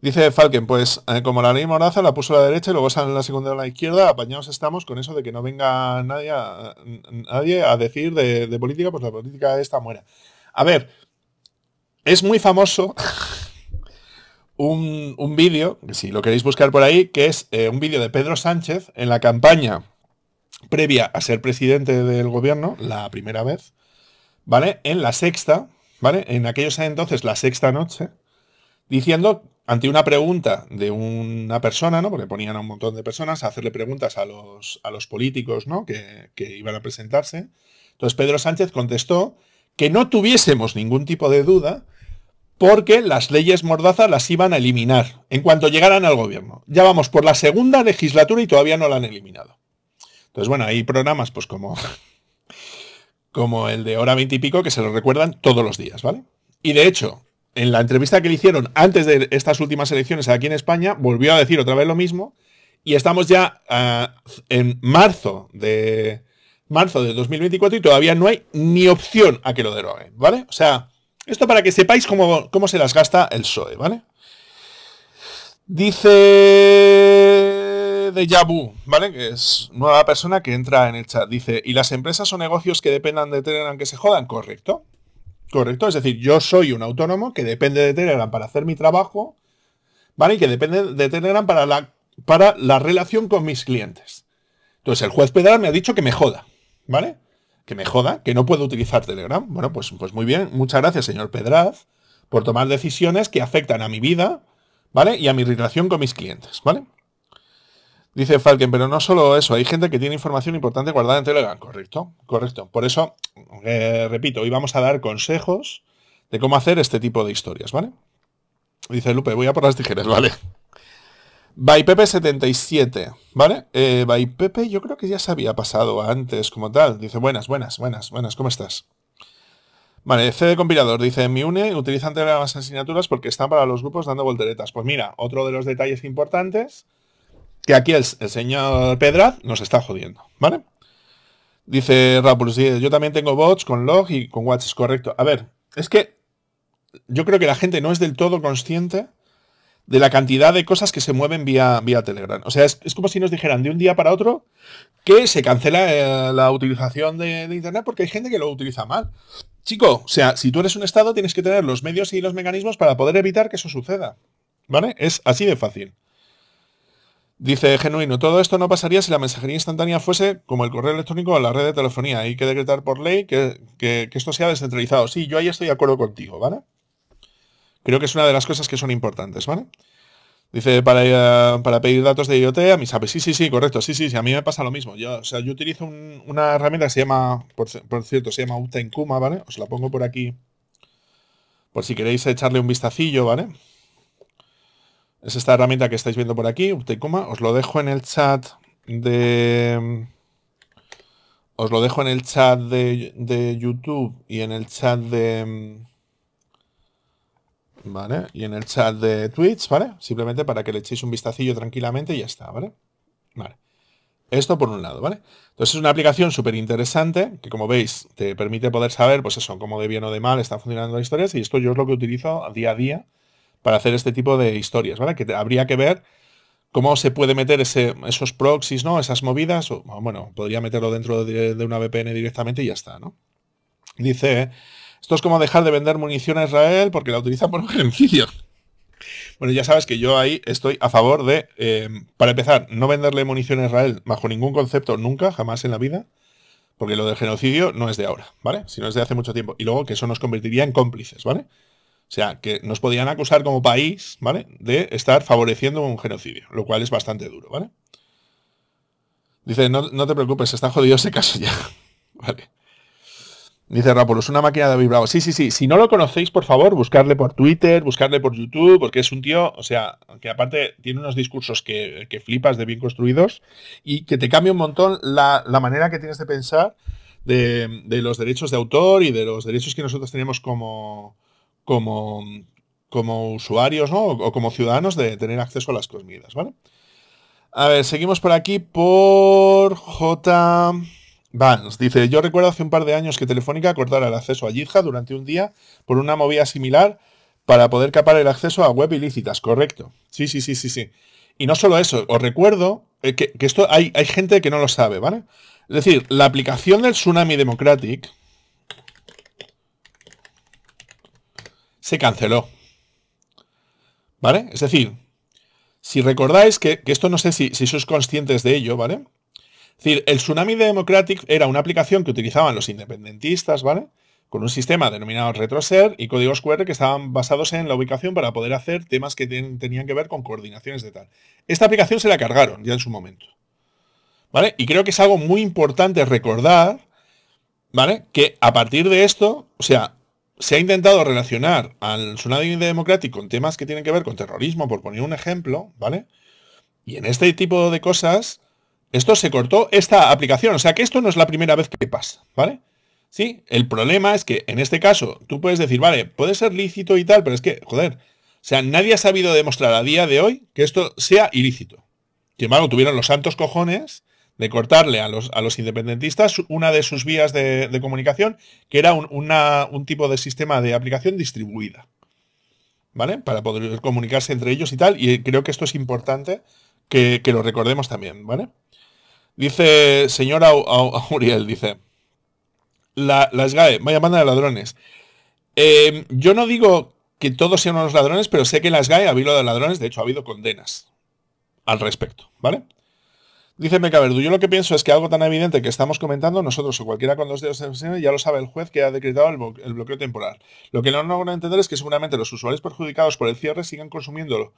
Dice Falken, pues eh, como la ley Moraza la puso a la derecha y luego sale la segunda a la izquierda, apañados estamos con eso de que no venga nadie a, nadie a decir de, política, pues la política está muera. A ver, es muy famoso un, un vídeo, si lo queréis buscar por ahí, que es eh, un vídeo de Pedro Sánchez en la campaña previa a ser presidente del gobierno, la primera vez, ¿vale? En la sexta, ¿vale? En aquellos entonces, la sexta noche, diciendo ante una pregunta de una persona, ¿no? Porque ponían a un montón de personas a hacerle preguntas a los, a los políticos, ¿no? Que, iban a presentarse. Entonces Pedro Sánchez contestó que no tuviésemos ningún tipo de duda porque las leyes mordaza las iban a eliminar en cuanto llegaran al gobierno. Ya vamos por la segunda legislatura y todavía no la han eliminado. Entonces, bueno, hay programas pues como, [LAUGHS] como el de hora 20 y pico que se lo recuerdan todos los días, ¿vale? Y de hecho, en la entrevista que le hicieron antes de estas últimas elecciones aquí en España, volvió a decir otra vez lo mismo. Y estamos ya ah, en marzo de marzo de 2024 y todavía no hay ni opción a que lo deroguen, ¿vale? O sea, esto para que sepáis cómo, cómo se las gasta el PSOE, ¿vale? Dice de Yabu, ¿vale? Que es nueva persona que entra en el chat. Dice, ¿y las empresas o negocios que dependan de tener que se jodan? Correcto. Correcto, es decir, yo soy un autónomo que depende de Telegram para hacer mi trabajo, ¿vale? Y que depende de Telegram para la, para la relación con mis clientes. Entonces, el juez Pedraz me ha dicho que me joda, ¿vale? Que me joda, que no puedo utilizar Telegram. Bueno, pues, pues muy bien, muchas gracias, señor Pedraz, por tomar decisiones que afectan a mi vida, ¿vale? Y a mi relación con mis clientes, ¿vale? Dice Falken, pero no solo eso, hay gente que tiene información importante guardada en Telegram, correcto, correcto. Por eso, eh, repito, hoy vamos a dar consejos de cómo hacer este tipo de historias, ¿vale? Dice Lupe, voy a por las tijeras, [LAUGHS] ¿vale? ByPepe77, ¿vale? Eh, ByPepe yo creo que ya se había pasado antes como tal. Dice, buenas, buenas, buenas, buenas, ¿cómo estás? Vale, CD Compilador dice, mi UNE utilizan las asignaturas porque están para los grupos dando volteretas. Pues mira, otro de los detalles importantes que aquí el, señor Pedraz nos está jodiendo, ¿vale? Dice Rapulus, yo también tengo bots con log y con watch, es correcto. A ver, es que yo creo que la gente no es del todo consciente de la cantidad de cosas que se mueven vía, vía Telegram. O sea, es, como si nos dijeran de un día para otro que se cancela eh, la utilización de, de, Internet porque hay gente que lo utiliza mal. Chico, o sea, si tú eres un Estado, tienes que tener los medios y los mecanismos para poder evitar que eso suceda. ¿Vale? Es así de fácil. Dice Genuino, todo esto no pasaría si la mensajería instantánea fuese como el correo electrónico o la red de telefonía. Hay que decretar por ley que, esto sea descentralizado. Sí, yo ahí estoy de acuerdo contigo, ¿vale? Creo que es una de las cosas que son importantes, ¿vale? Dice, para, eh, pedir datos de IoT a mí sabe, Sí, sí, sí, correcto. Sí, sí, sí, a mí me pasa lo mismo. Yo, sea, yo utilizo una herramienta que se llama, por, cierto, se llama Utenkuma, ¿vale? Os la pongo por aquí, por si queréis echarle un vistacillo, ¿vale? vale es esta herramienta que estáis viendo por aquí, como Os lo dejo en el chat de... Os lo dejo en el chat de, YouTube y en el chat de... ¿Vale? Y en el chat de Twitch, ¿vale? Simplemente para que le echéis un vistacillo tranquilamente y ya está, ¿vale? Vale. Esto por un lado, ¿vale? Entonces es una aplicación súper interesante que como veis te permite poder saber, pues eso, cómo de bien o de mal están funcionando las historias y esto yo es lo que utilizo día a día para hacer este tipo de historias, ¿vale? Que habría que ver cómo se puede meter ese, esos proxies, ¿no? Esas movidas, o bueno, podría meterlo dentro de, una VPN directamente y ya está, ¿no? Dice, esto es como dejar de vender munición a Israel porque la utilizan por un [LAUGHS] genocidio. Bueno, ya sabes que yo ahí estoy a favor de, eh, para empezar, no venderle munición a Israel bajo ningún concepto nunca, jamás en la vida, porque lo del genocidio no es de ahora, ¿vale? Sino es de hace mucho tiempo. Y luego que eso nos convertiría en cómplices, ¿vale? O sea, que nos podían acusar como país, ¿vale? De estar favoreciendo un genocidio, lo cual es bastante duro, ¿vale? Dice, no, te preocupes, está jodido ese caso ya. [LAUGHS] vale. Dice es una máquina de vibrados. Sí, sí, sí. Si no lo conocéis, por favor, buscarle por Twitter, buscarle por YouTube, porque es un tío, o sea, que aparte tiene unos discursos que, flipas de bien construidos y que te cambia un montón la, manera que tienes de pensar de, de, los derechos de autor y de los derechos que nosotros tenemos como, como, como usuarios ¿no? o, como ciudadanos de tener acceso a las comidas, ¿vale? A ver, seguimos por aquí por J. Vance. Dice, yo recuerdo hace un par de años que Telefónica cortara el acceso a GitHub durante un día por una movida similar para poder capar el acceso a web ilícitas, correcto. Sí, sí, sí, sí, sí. Y no solo eso, os recuerdo eh, que, esto hay, hay gente que no lo sabe, ¿vale? Es decir, la aplicación del Tsunami Democratic, se canceló. ¿Vale? Es decir, si recordáis que, esto no sé si, sois conscientes de ello, ¿vale? Es decir, el Tsunami Democratic era una aplicación que utilizaban los independentistas, ¿vale? Con un sistema denominado RetroSer y códigos QR que estaban basados en la ubicación para poder hacer temas que tenían que ver con coordinaciones de tal. Esta aplicación se la cargaron ya en su momento. ¿Vale? Y creo que es algo muy importante recordar, ¿vale? Que a partir de esto, o sea, se ha intentado relacionar al tsunami democrático con temas que tienen que ver con terrorismo, por poner un ejemplo, ¿vale? Y en este tipo de cosas, esto se cortó esta aplicación. O sea que esto no es la primera vez que pasa, ¿vale? Sí, el problema es que en este caso tú puedes decir, vale, puede ser lícito y tal, pero es que, joder, o sea, nadie ha sabido demostrar a día de hoy que esto sea ilícito. Sin embargo, tuvieron los santos cojones de cortarle a los, independentistas una de sus vías de, comunicación, que era un, tipo de sistema de aplicación distribuida. ¿Vale? Para poder comunicarse entre ellos y tal. Y creo que esto es importante que, lo recordemos también, ¿vale? Dice, señora Auriel, dice, la, las GAE, vaya banda de ladrones. Em, yo no digo que todos sean unos ladrones, pero sé que en las GAE ha habido ladrones, de hecho ha habido condenas al respecto, ¿vale? Dice Mecaverdu, yo lo que pienso es que algo tan evidente que estamos comentando, nosotros o cualquiera con dos dedos de ya lo sabe el juez que ha decretado el, bloqueo temporal. Lo que no a entender es que seguramente los usuarios perjudicados por el cierre sigan consumiéndolo.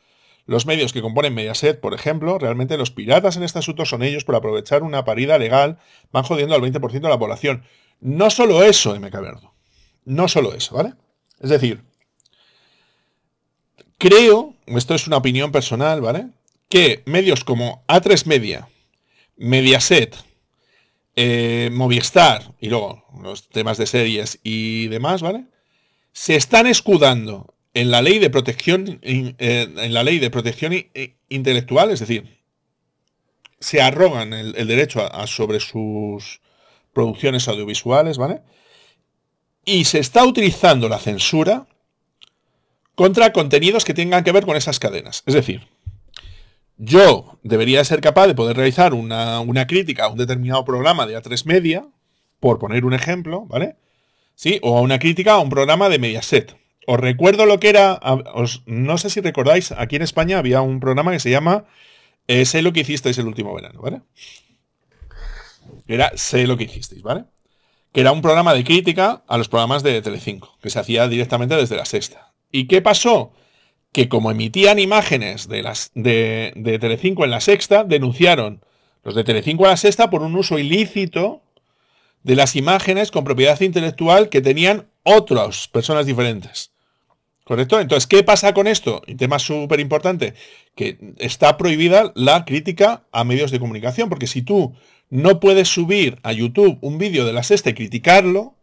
Los medios que componen Mediaset, por ejemplo, realmente los piratas en este asunto son ellos por aprovechar una parida legal, van jodiendo al 20% de la población. No solo eso, eh, Mecaverdu. No solo eso, ¿vale? Es decir, creo, esto es una opinión personal, ¿vale? Que medios como A3 Media, Mediaset, eh, Movistar y luego los temas de series y demás, ¿vale? Se están escudando en la ley de protección, eh, en, la ley de protección eh, intelectual, es decir, se arrogan el, derecho sobre sus producciones audiovisuales, ¿vale? Y se está utilizando la censura contra contenidos que tengan que ver con esas cadenas. Es decir, yo debería ser capaz de poder realizar una, crítica a un determinado programa de A3 Media, por poner un ejemplo, ¿vale? Sí, o a una crítica a un programa de Mediaset. Os recuerdo lo que era, os, no sé si recordáis, aquí en España había un programa que se llama eh, Sé lo que hicisteis el último verano, ¿vale? Era Sé lo que hicisteis, ¿vale? Que era un programa de crítica a los programas de Telecinco, que se hacía directamente desde la sexta. ¿Y qué pasó? que como emitían imágenes de, las, de, de Telecinco en la sexta, denunciaron los de Telecinco a la sexta por un uso ilícito de las imágenes con propiedad intelectual que tenían otras personas diferentes. ¿Correcto? Entonces, ¿qué pasa con esto? Y tema súper importante, que está prohibida la crítica a medios de comunicación, porque si tú no puedes subir a YouTube un vídeo de la sexta y criticarlo,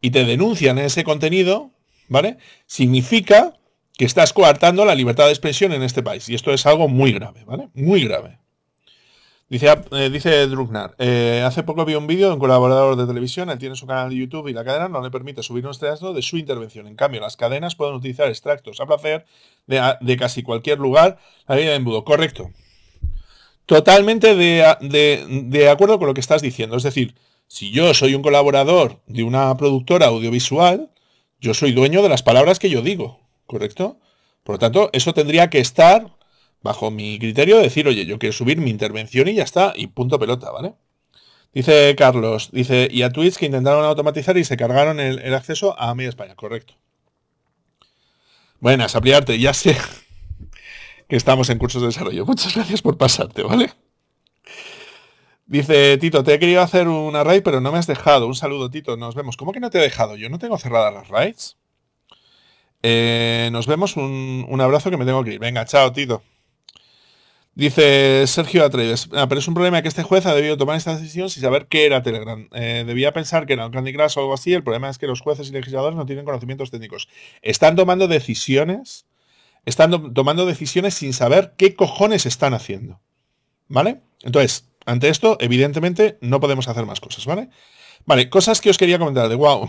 y te denuncian ese contenido, ¿vale? Significa que estás coartando la libertad de expresión en este país. Y esto es algo muy grave, ¿vale? Muy grave. Dice, eh, dice Drugnar, eh, hace poco vi un vídeo de un colaborador de televisión, él tiene su canal de YouTube y la cadena no le permite subir un extracto de su intervención. En cambio, las cadenas pueden utilizar extractos a placer de, casi cualquier lugar, la vida de embudo. Correcto. Totalmente de acuerdo con lo que estás diciendo. Es decir, si yo soy un colaborador de una productora audiovisual, yo soy dueño de las palabras que yo digo. ¿correcto? Por lo tanto, eso tendría que estar bajo mi criterio de decir, oye, yo quiero subir mi intervención y ya está, y punto pelota, ¿vale? Dice Carlos, dice, y a tweets que intentaron automatizar y se cargaron el, acceso a Media España, correcto. Buenas, apriarte, ya sé [LAUGHS] que estamos en cursos de desarrollo. Muchas gracias por pasarte, ¿vale? Dice Tito, te he querido hacer una raid, pero no me has dejado. Un saludo, Tito, nos vemos. ¿Cómo que no te he dejado? Yo no tengo cerradas las raids. Eh, nos vemos, un, abrazo que me tengo que ir. Venga, chao, Tito. Dice Sergio Atreides, ah, pero es un problema que este juez ha debido tomar esta decisión sin saber qué era Telegram. Eh, debía pensar que era un Candy Crush o algo así. El problema es que los jueces y legisladores no tienen conocimientos técnicos. Están tomando decisiones, están tomando decisiones sin saber qué cojones están haciendo. ¿Vale? Entonces, ante esto, evidentemente, no podemos hacer más cosas, ¿vale? Vale, cosas que os quería comentar de wow.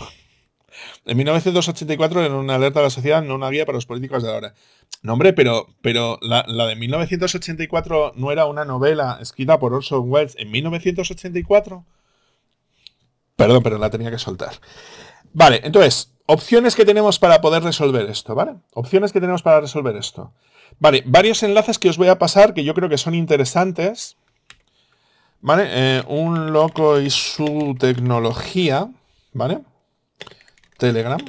En 1984, era una alerta de la sociedad, no una guía para los políticos de ahora. No, hombre, pero, pero la, de 1984 no era una novela escrita por Orson Welles en 1984. Perdón, pero la tenía que soltar. Vale, entonces, opciones que tenemos para poder resolver esto, ¿vale? Opciones que tenemos para resolver esto. Vale, varios enlaces que os voy a pasar que yo creo que son interesantes. ¿Vale? Eh, un loco y su tecnología, ¿vale? Telegram.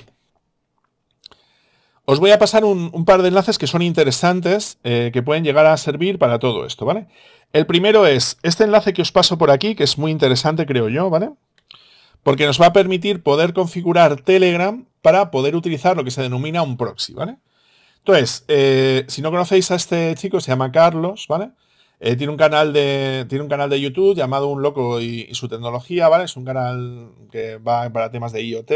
Os voy a pasar un, par de enlaces que son interesantes, eh, que pueden llegar a servir para todo esto, ¿vale? El primero es este enlace que os paso por aquí, que es muy interesante, creo yo, ¿vale? Porque nos va a permitir poder configurar Telegram para poder utilizar lo que se denomina un proxy, ¿vale? Entonces, eh, si no conocéis a este chico, se llama Carlos, ¿vale? Eh, tiene, un canal de, tiene un canal de YouTube llamado Un Loco y, y, su tecnología, ¿vale? Es un canal que va para temas de IoT,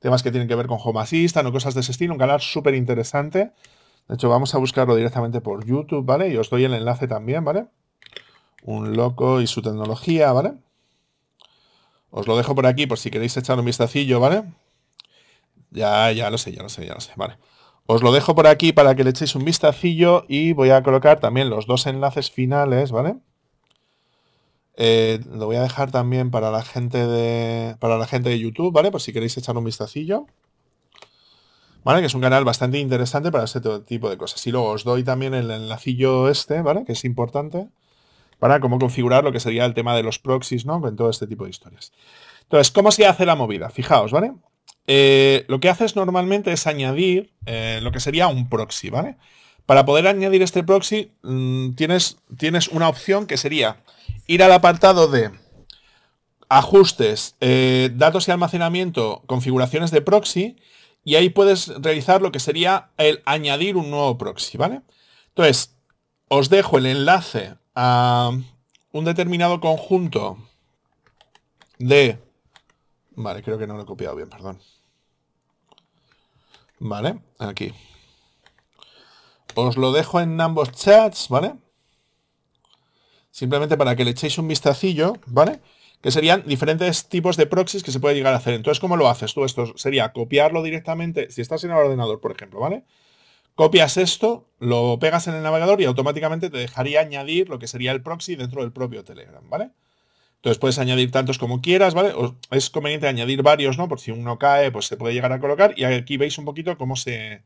temas que tienen que ver con Home Assistant o cosas de ese estilo, un canal súper interesante. De hecho, vamos a buscarlo directamente por YouTube, ¿vale? Y os doy el enlace también, ¿vale? Un loco y su tecnología, ¿vale? Os lo dejo por aquí por si queréis echar un vistacillo, ¿vale? Ya, ya lo sé, ya lo sé, ya lo sé, vale. Os lo dejo por aquí para que le echéis un vistacillo y voy a colocar también los dos enlaces finales, ¿vale? Eh, lo voy a dejar también para la gente de. Para la gente de YouTube, ¿vale? Por si queréis echar un vistacillo. ¿Vale? Que es un canal bastante interesante para este tipo de cosas. Y luego os doy también el enlacillo este, ¿vale? Que es importante. Para cómo configurar lo que sería el tema de los proxies, ¿no? En todo este tipo de historias. Entonces, ¿cómo se hace la movida? Fijaos, ¿vale? Eh, lo que haces normalmente es añadir eh, lo que sería un proxy, ¿vale? Para poder añadir este proxy, mm, tienes, tienes una opción que sería ir al apartado de ajustes, eh, datos y almacenamiento, configuraciones de proxy, y ahí puedes realizar lo que sería el añadir un nuevo proxy, ¿vale? Entonces, os dejo el enlace a un determinado conjunto de... Vale, creo que no lo he copiado bien, perdón. Vale, aquí. Os lo dejo en ambos chats, ¿vale? Simplemente para que le echéis un vistacillo, ¿vale? Que serían diferentes tipos de proxies que se puede llegar a hacer. Entonces, ¿cómo lo haces tú? Esto sería copiarlo directamente, si estás en el ordenador, por ejemplo, ¿vale? Copias esto, lo pegas en el navegador y automáticamente te dejaría añadir lo que sería el proxy dentro del propio Telegram, ¿vale? Entonces puedes añadir tantos como quieras, ¿vale? es conveniente añadir varios, ¿no? Por si uno cae, pues se puede llegar a colocar. Y aquí veis un poquito cómo se,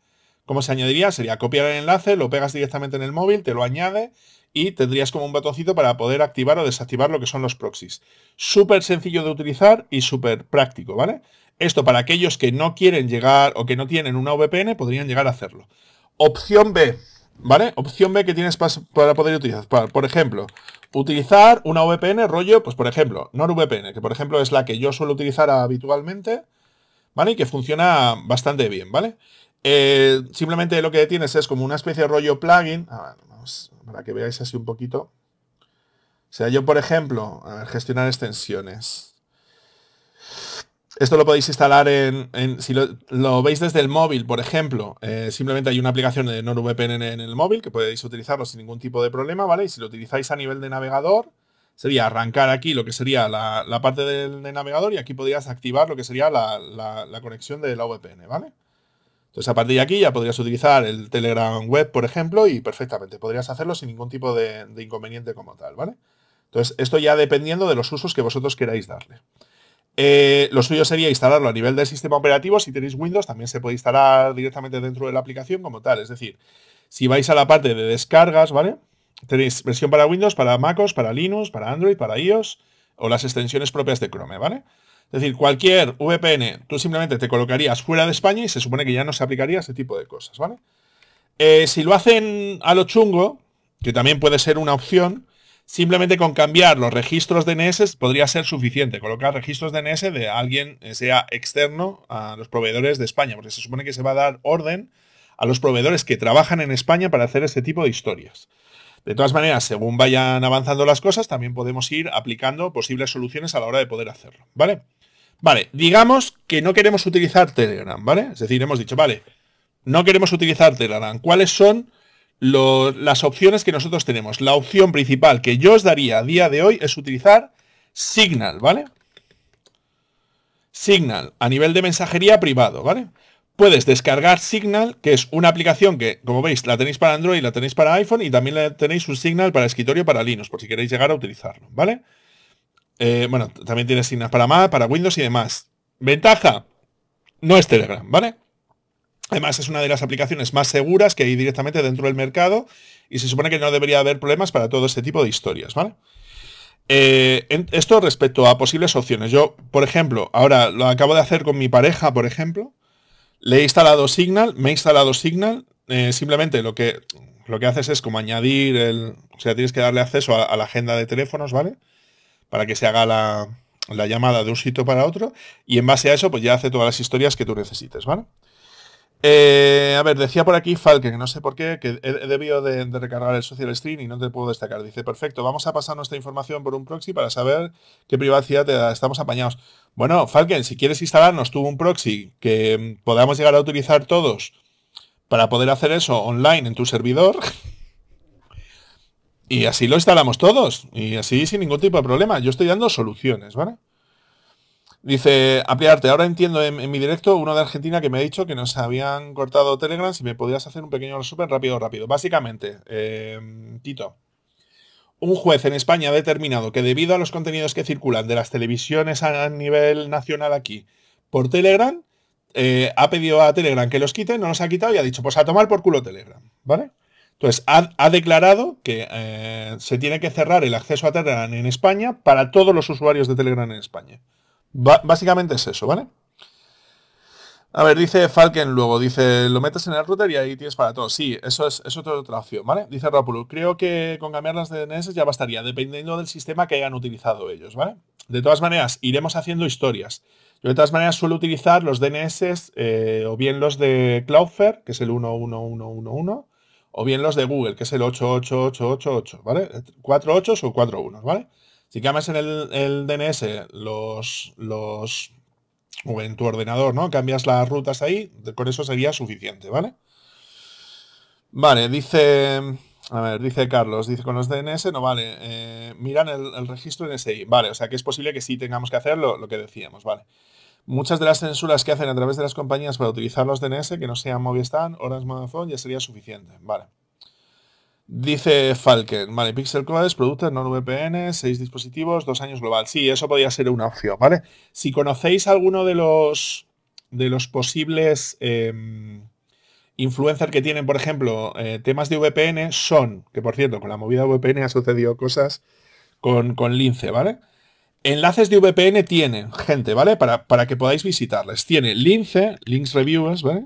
¿Cómo se añadiría? Sería copiar el enlace, lo pegas directamente en el móvil, te lo añade y tendrías como un botoncito para poder activar o desactivar lo que son los proxies. Súper sencillo de utilizar y súper práctico, ¿vale? Esto para aquellos que no quieren llegar o que no tienen una VPN podrían llegar a hacerlo. Opción B, ¿vale? Opción B que tienes para poder utilizar. Por ejemplo, utilizar una VPN rollo, pues por ejemplo, NordVPN, que por ejemplo es la que yo suelo utilizar habitualmente, ¿vale? Y que funciona bastante bien, ¿vale? vale eh, simplemente lo que tienes es como una especie de rollo plugin. Ah, para que veáis así un poquito. O sea, yo, por ejemplo, gestionar extensiones. Esto lo podéis instalar en, si lo, veis desde el móvil, por ejemplo, eh, simplemente hay una aplicación de NordVPN en el móvil que podéis utilizarlo sin ningún tipo de problema, ¿vale? Y si lo utilizáis a nivel de navegador, sería arrancar aquí lo que sería la, parte del, navegador y aquí podrías activar lo que sería la conexión de la VPN, ¿vale? Entonces, a partir de aquí ya podrías utilizar el Telegram web, por ejemplo, y perfectamente podrías hacerlo sin ningún tipo de, inconveniente como tal, ¿vale? Entonces, esto ya dependiendo de los usos que vosotros queráis darle. Eh, lo suyo sería instalarlo a nivel del sistema operativo. Si tenéis Windows, también se puede instalar directamente dentro de la aplicación como tal. Es decir, si vais a la parte de descargas, ¿vale? Tenéis versión para Windows, para MacOS, para Linux, para Android, para iOS o las extensiones propias de Chrome, ¿vale? Es decir, cualquier VPN, tú simplemente te colocarías fuera de España y se supone que ya no se aplicaría ese tipo de cosas, ¿vale? Eh, si lo hacen a lo chungo, que también puede ser una opción, simplemente con cambiar los registros DNS podría ser suficiente, colocar registros DNS de alguien, eh, sea externo a los proveedores de España, porque se supone que se va a dar orden a los proveedores que trabajan en España para hacer ese tipo de historias. De todas maneras, según vayan avanzando las cosas, también podemos ir aplicando posibles soluciones a la hora de poder hacerlo, ¿vale? Vale, digamos que no queremos utilizar Telegram, ¿vale? Es decir, hemos dicho, vale, no queremos utilizar Telegram. ¿Cuáles son las opciones que nosotros tenemos? La opción principal que yo os daría a día de hoy es utilizar Signal, ¿vale? Signal a nivel de mensajería privado, ¿vale? puedes descargar Signal, que es una aplicación que, como veis, la tenéis para Android, la tenéis para iPhone y también la tenéis un Signal para escritorio para Linux, por si queréis llegar a utilizarlo, ¿vale? Eh, bueno, también tiene Signal para Mac, para Windows y demás. Ventaja, no es Telegram, ¿vale? Además es una de las aplicaciones más seguras que hay directamente dentro del mercado y se supone que no debería haber problemas para todo este tipo de historias, ¿vale? Eh, esto respecto a posibles opciones. Yo, por ejemplo, ahora lo acabo de hacer con mi pareja, por ejemplo, le he instalado Signal, me he instalado Signal, eh, simplemente lo que, lo que haces es como añadir el... O sea, tienes que darle acceso a, la agenda de teléfonos, ¿vale? Para que se haga la, la llamada de un sitio para otro y en base a eso pues ya hace todas las historias que tú necesites, ¿vale? Eh, a ver, decía por aquí Falken, que no sé por qué, que he, debido de, recargar el social stream y no te puedo destacar. Dice, perfecto, vamos a pasar nuestra información por un proxy para saber qué privacidad te da. Estamos apañados. Bueno, Falken, si quieres instalarnos tú un proxy que mm, podamos llegar a utilizar todos para poder hacer eso online en tu servidor, [LAUGHS] y así lo instalamos todos, y así sin ningún tipo de problema. Yo estoy dando soluciones, ¿vale? Dice, apiarte, ahora entiendo en, mi directo uno de Argentina que me ha dicho que nos habían cortado Telegram, si me podías hacer un pequeño resumen rápido, rápido. Básicamente, em, Tito, un juez en España ha determinado que debido a los contenidos que circulan de las televisiones a nivel nacional aquí por Telegram, eh, ha pedido a Telegram que los quite, no los ha quitado y ha dicho, pues a tomar por culo Telegram, ¿vale? Entonces, ha, declarado que eh, se tiene que cerrar el acceso a Telegram en España para todos los usuarios de Telegram en España básicamente es eso, ¿vale? A ver, dice Falken luego, dice, lo metes en el router y ahí tienes para todo. Sí, eso es, eso es otra opción, ¿vale? Dice Rapulu, creo que con cambiar las DNS ya bastaría, dependiendo del sistema que hayan utilizado ellos, ¿vale? De todas maneras, iremos haciendo historias. Yo de todas maneras suelo utilizar los DNS eh, o bien los de Cloudflare, que es el 11111, o bien los de Google, que es el 88888, ¿vale? 48 o 41, ¿vale? Si cambias en el, DNS los, los o en tu ordenador, ¿no? Cambias las rutas ahí, con eso sería suficiente, ¿vale? Vale, dice... dice Carlos, dice con los DNS no vale, eh, miran el, el, registro NSI, vale, o sea que es posible que sí tengamos que hacer lo, que decíamos, vale. Muchas de las censuras que hacen a través de las compañías para utilizar los DNS, que no sean Movistar, Orange Modafone, ya sería suficiente, vale. Dice Falken, vale, Pixel Cloud producto no vpn seis dispositivos, dos años global. Sí, eso podría ser una opción, ¿vale? Si conocéis alguno de los, de los posibles eh, influencers que tienen, por ejemplo, eh, temas de VPN, son, que por cierto, con la movida VPN ha sucedido cosas con, con Lince, ¿vale? Enlaces de VPN tiene, gente, ¿vale? Para, para que podáis visitarles. Tiene Lince, Links Reviews, ¿vale?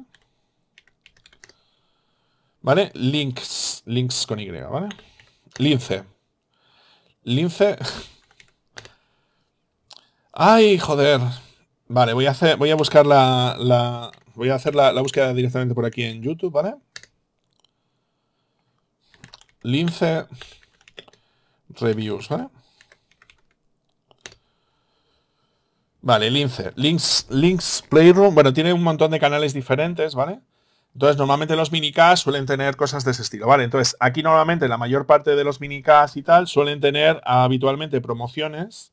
¿Vale? Links Links con Y, ¿vale? Lince. Lince. ¡Ay, joder! Vale, voy a hacer. Voy a buscar la. voy a hacer la, búsqueda directamente por aquí en YouTube, ¿vale? Lince Reviews, ¿vale? Vale, Lince. Links, Links Playroom. Bueno, tiene un montón de canales diferentes, ¿vale? Entonces, normalmente los cas suelen tener cosas de ese estilo, ¿vale? Entonces, aquí normalmente la mayor parte de los cas y tal suelen tener habitualmente promociones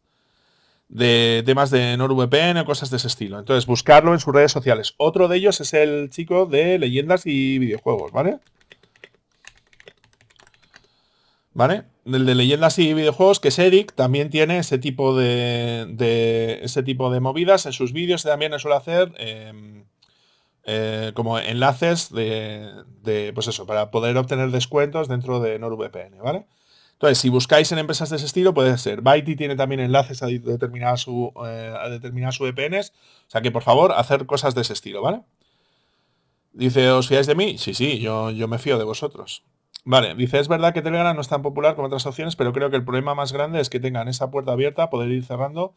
de temas de NordVPN o cosas de ese estilo. Entonces, buscarlo en sus redes sociales. Otro de ellos es el chico de leyendas y videojuegos, ¿vale? ¿Vale? El de leyendas y videojuegos, que es Eric, también tiene ese tipo de, ese tipo de movidas en sus vídeos, también suele hacer... Em, eh, como enlaces de, pues eso, para poder obtener descuentos dentro de NordVPN, ¿vale? Entonces, si buscáis en empresas de ese estilo, puede ser. Byte tiene también enlaces a determinadas, su, eh, a determinadas VPNs. O sea que, por favor, hacer cosas de ese estilo, ¿vale? Dice, ¿os fiáis de mí? Sí, sí, yo, yo me fío de vosotros. Vale, dice, es verdad que Telegram no es tan popular como otras opciones, pero creo que el problema más grande es que tengan esa puerta abierta, poder ir cerrando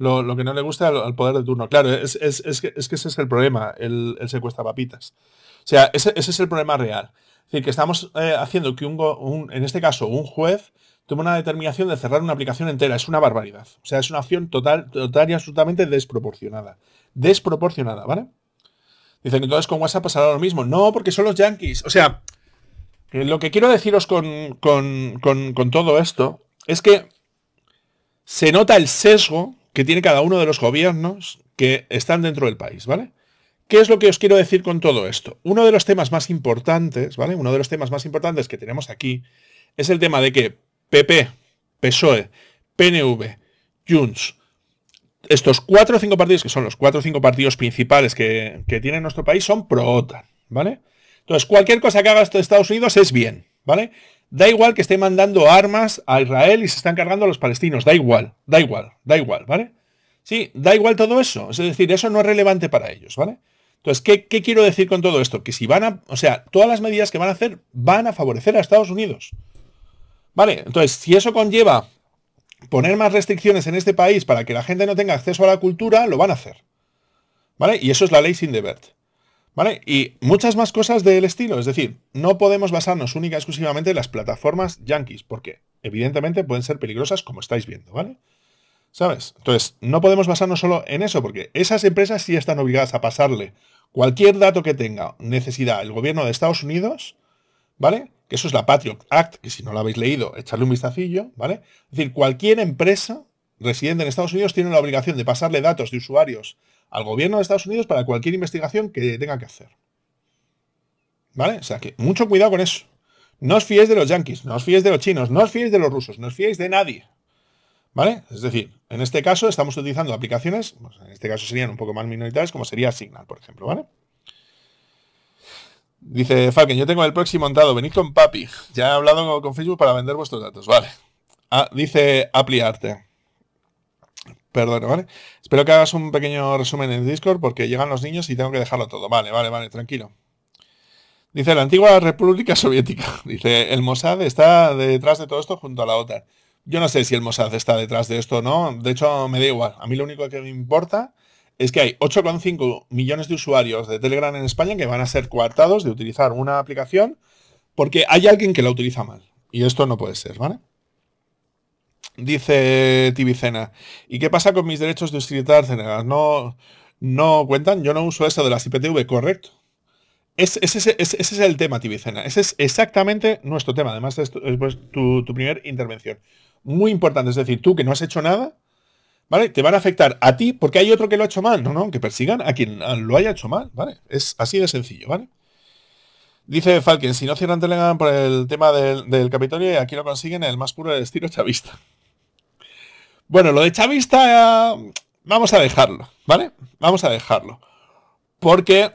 lo, que no le gusta al, poder de turno. Claro, es, que, ese es el problema, el, el secuestra papitas. O sea, ese, es el problema real. Es decir, que estamos eh, haciendo que un, en este caso, un juez tome una determinación de cerrar una aplicación entera. Es una barbaridad. O sea, es una acción total, total y absolutamente desproporcionada. Desproporcionada, ¿vale? Dicen que entonces con WhatsApp pasará lo mismo. No, porque son los yankees. O sea, lo que quiero deciros con, con todo esto es que se nota el sesgo que tiene cada uno de los gobiernos que están dentro del país, ¿vale? ¿Qué es lo que os quiero decir con todo esto? Uno de los temas más importantes, ¿vale? Uno de los temas más importantes que tenemos aquí es el tema de que PP, PSOE, PNV, Junts, estos cuatro o cinco partidos, que son los cuatro o cinco partidos principales que, que tiene nuestro país, son pro-OTAN, ¿vale? Entonces, cualquier cosa que haga Estados Unidos es bien, ¿vale? Da igual que esté mandando armas a Israel y se están cargando a los palestinos. Da igual, da igual, da igual, ¿vale? Sí, da igual todo eso. Es decir, eso no es relevante para ellos, ¿vale? Entonces, ¿qué, ¿qué, quiero decir con todo esto? Que si van a, o sea, todas las medidas que van a hacer van a favorecer a Estados Unidos. ¿Vale? Entonces, si eso conlleva poner más restricciones en este país para que la gente no tenga acceso a la cultura, lo van a hacer. ¿Vale? Y eso es la ley sin Sindebert. ¿Vale? Y muchas más cosas del estilo. Es decir, no podemos basarnos única y exclusivamente en las plataformas yankees, porque evidentemente pueden ser peligrosas como estáis viendo, ¿vale? ¿Sabes? Entonces, no podemos basarnos solo en eso, porque esas empresas sí están obligadas a pasarle cualquier dato que tenga necesidad el gobierno de Estados Unidos, ¿vale? Que eso es la Patriot Act, que si no lo habéis leído, echarle un vistacillo, ¿vale? Es decir, cualquier empresa residente en Estados Unidos tiene la obligación de pasarle datos de usuarios al gobierno de Estados Unidos para cualquier investigación que tenga que hacer. ¿Vale? O sea que mucho cuidado con eso. No os fiéis de los yanquis, no os fiéis de los chinos, no os fiéis de los rusos, no os fiéis de nadie. ¿Vale? Es decir, en este caso estamos utilizando aplicaciones, pues, en este caso serían un poco más minoritarias, como sería Signal, por ejemplo, ¿vale? Dice Falken, yo tengo el próximo montado, venid con papi. Ya he hablado con Facebook para vender vuestros datos, vale. Ah, dice ApliArte. Perdón, ¿vale? Espero que hagas un pequeño resumen en Discord porque llegan los niños y tengo que dejarlo todo. Vale, vale, vale, tranquilo. Dice, la antigua República Soviética. [LAUGHS] Dice, el Mossad está detrás de todo esto junto a la OTAN. Yo no sé si el Mossad está detrás de esto o no. De hecho, me da igual. A mí lo único que me importa es que hay 8,5 millones de usuarios de Telegram en España que van a ser coartados de utilizar una aplicación porque hay alguien que la utiliza mal. Y esto no puede ser, ¿vale? Dice Tibicena, ¿y qué pasa con mis derechos de hostilidad? No, no cuentan, yo no uso eso de las IPTV, correcto. Es, ese, es el tema, Tibicena. Ese es exactamente nuestro tema. Además, es, pues, tu, primer tu, intervención. Muy importante, es decir, tú que no has hecho nada, ¿vale? Te van a afectar a ti porque hay otro que lo ha hecho mal. No, no, que persigan a quien lo haya hecho mal, ¿vale? Es así de sencillo, ¿vale? Dice Falken, si no cierran Telegram por el tema del, del Capitolio y aquí lo consiguen, el más puro estilo chavista. Bueno, lo de Chavista vamos a dejarlo, ¿vale? Vamos a dejarlo. Porque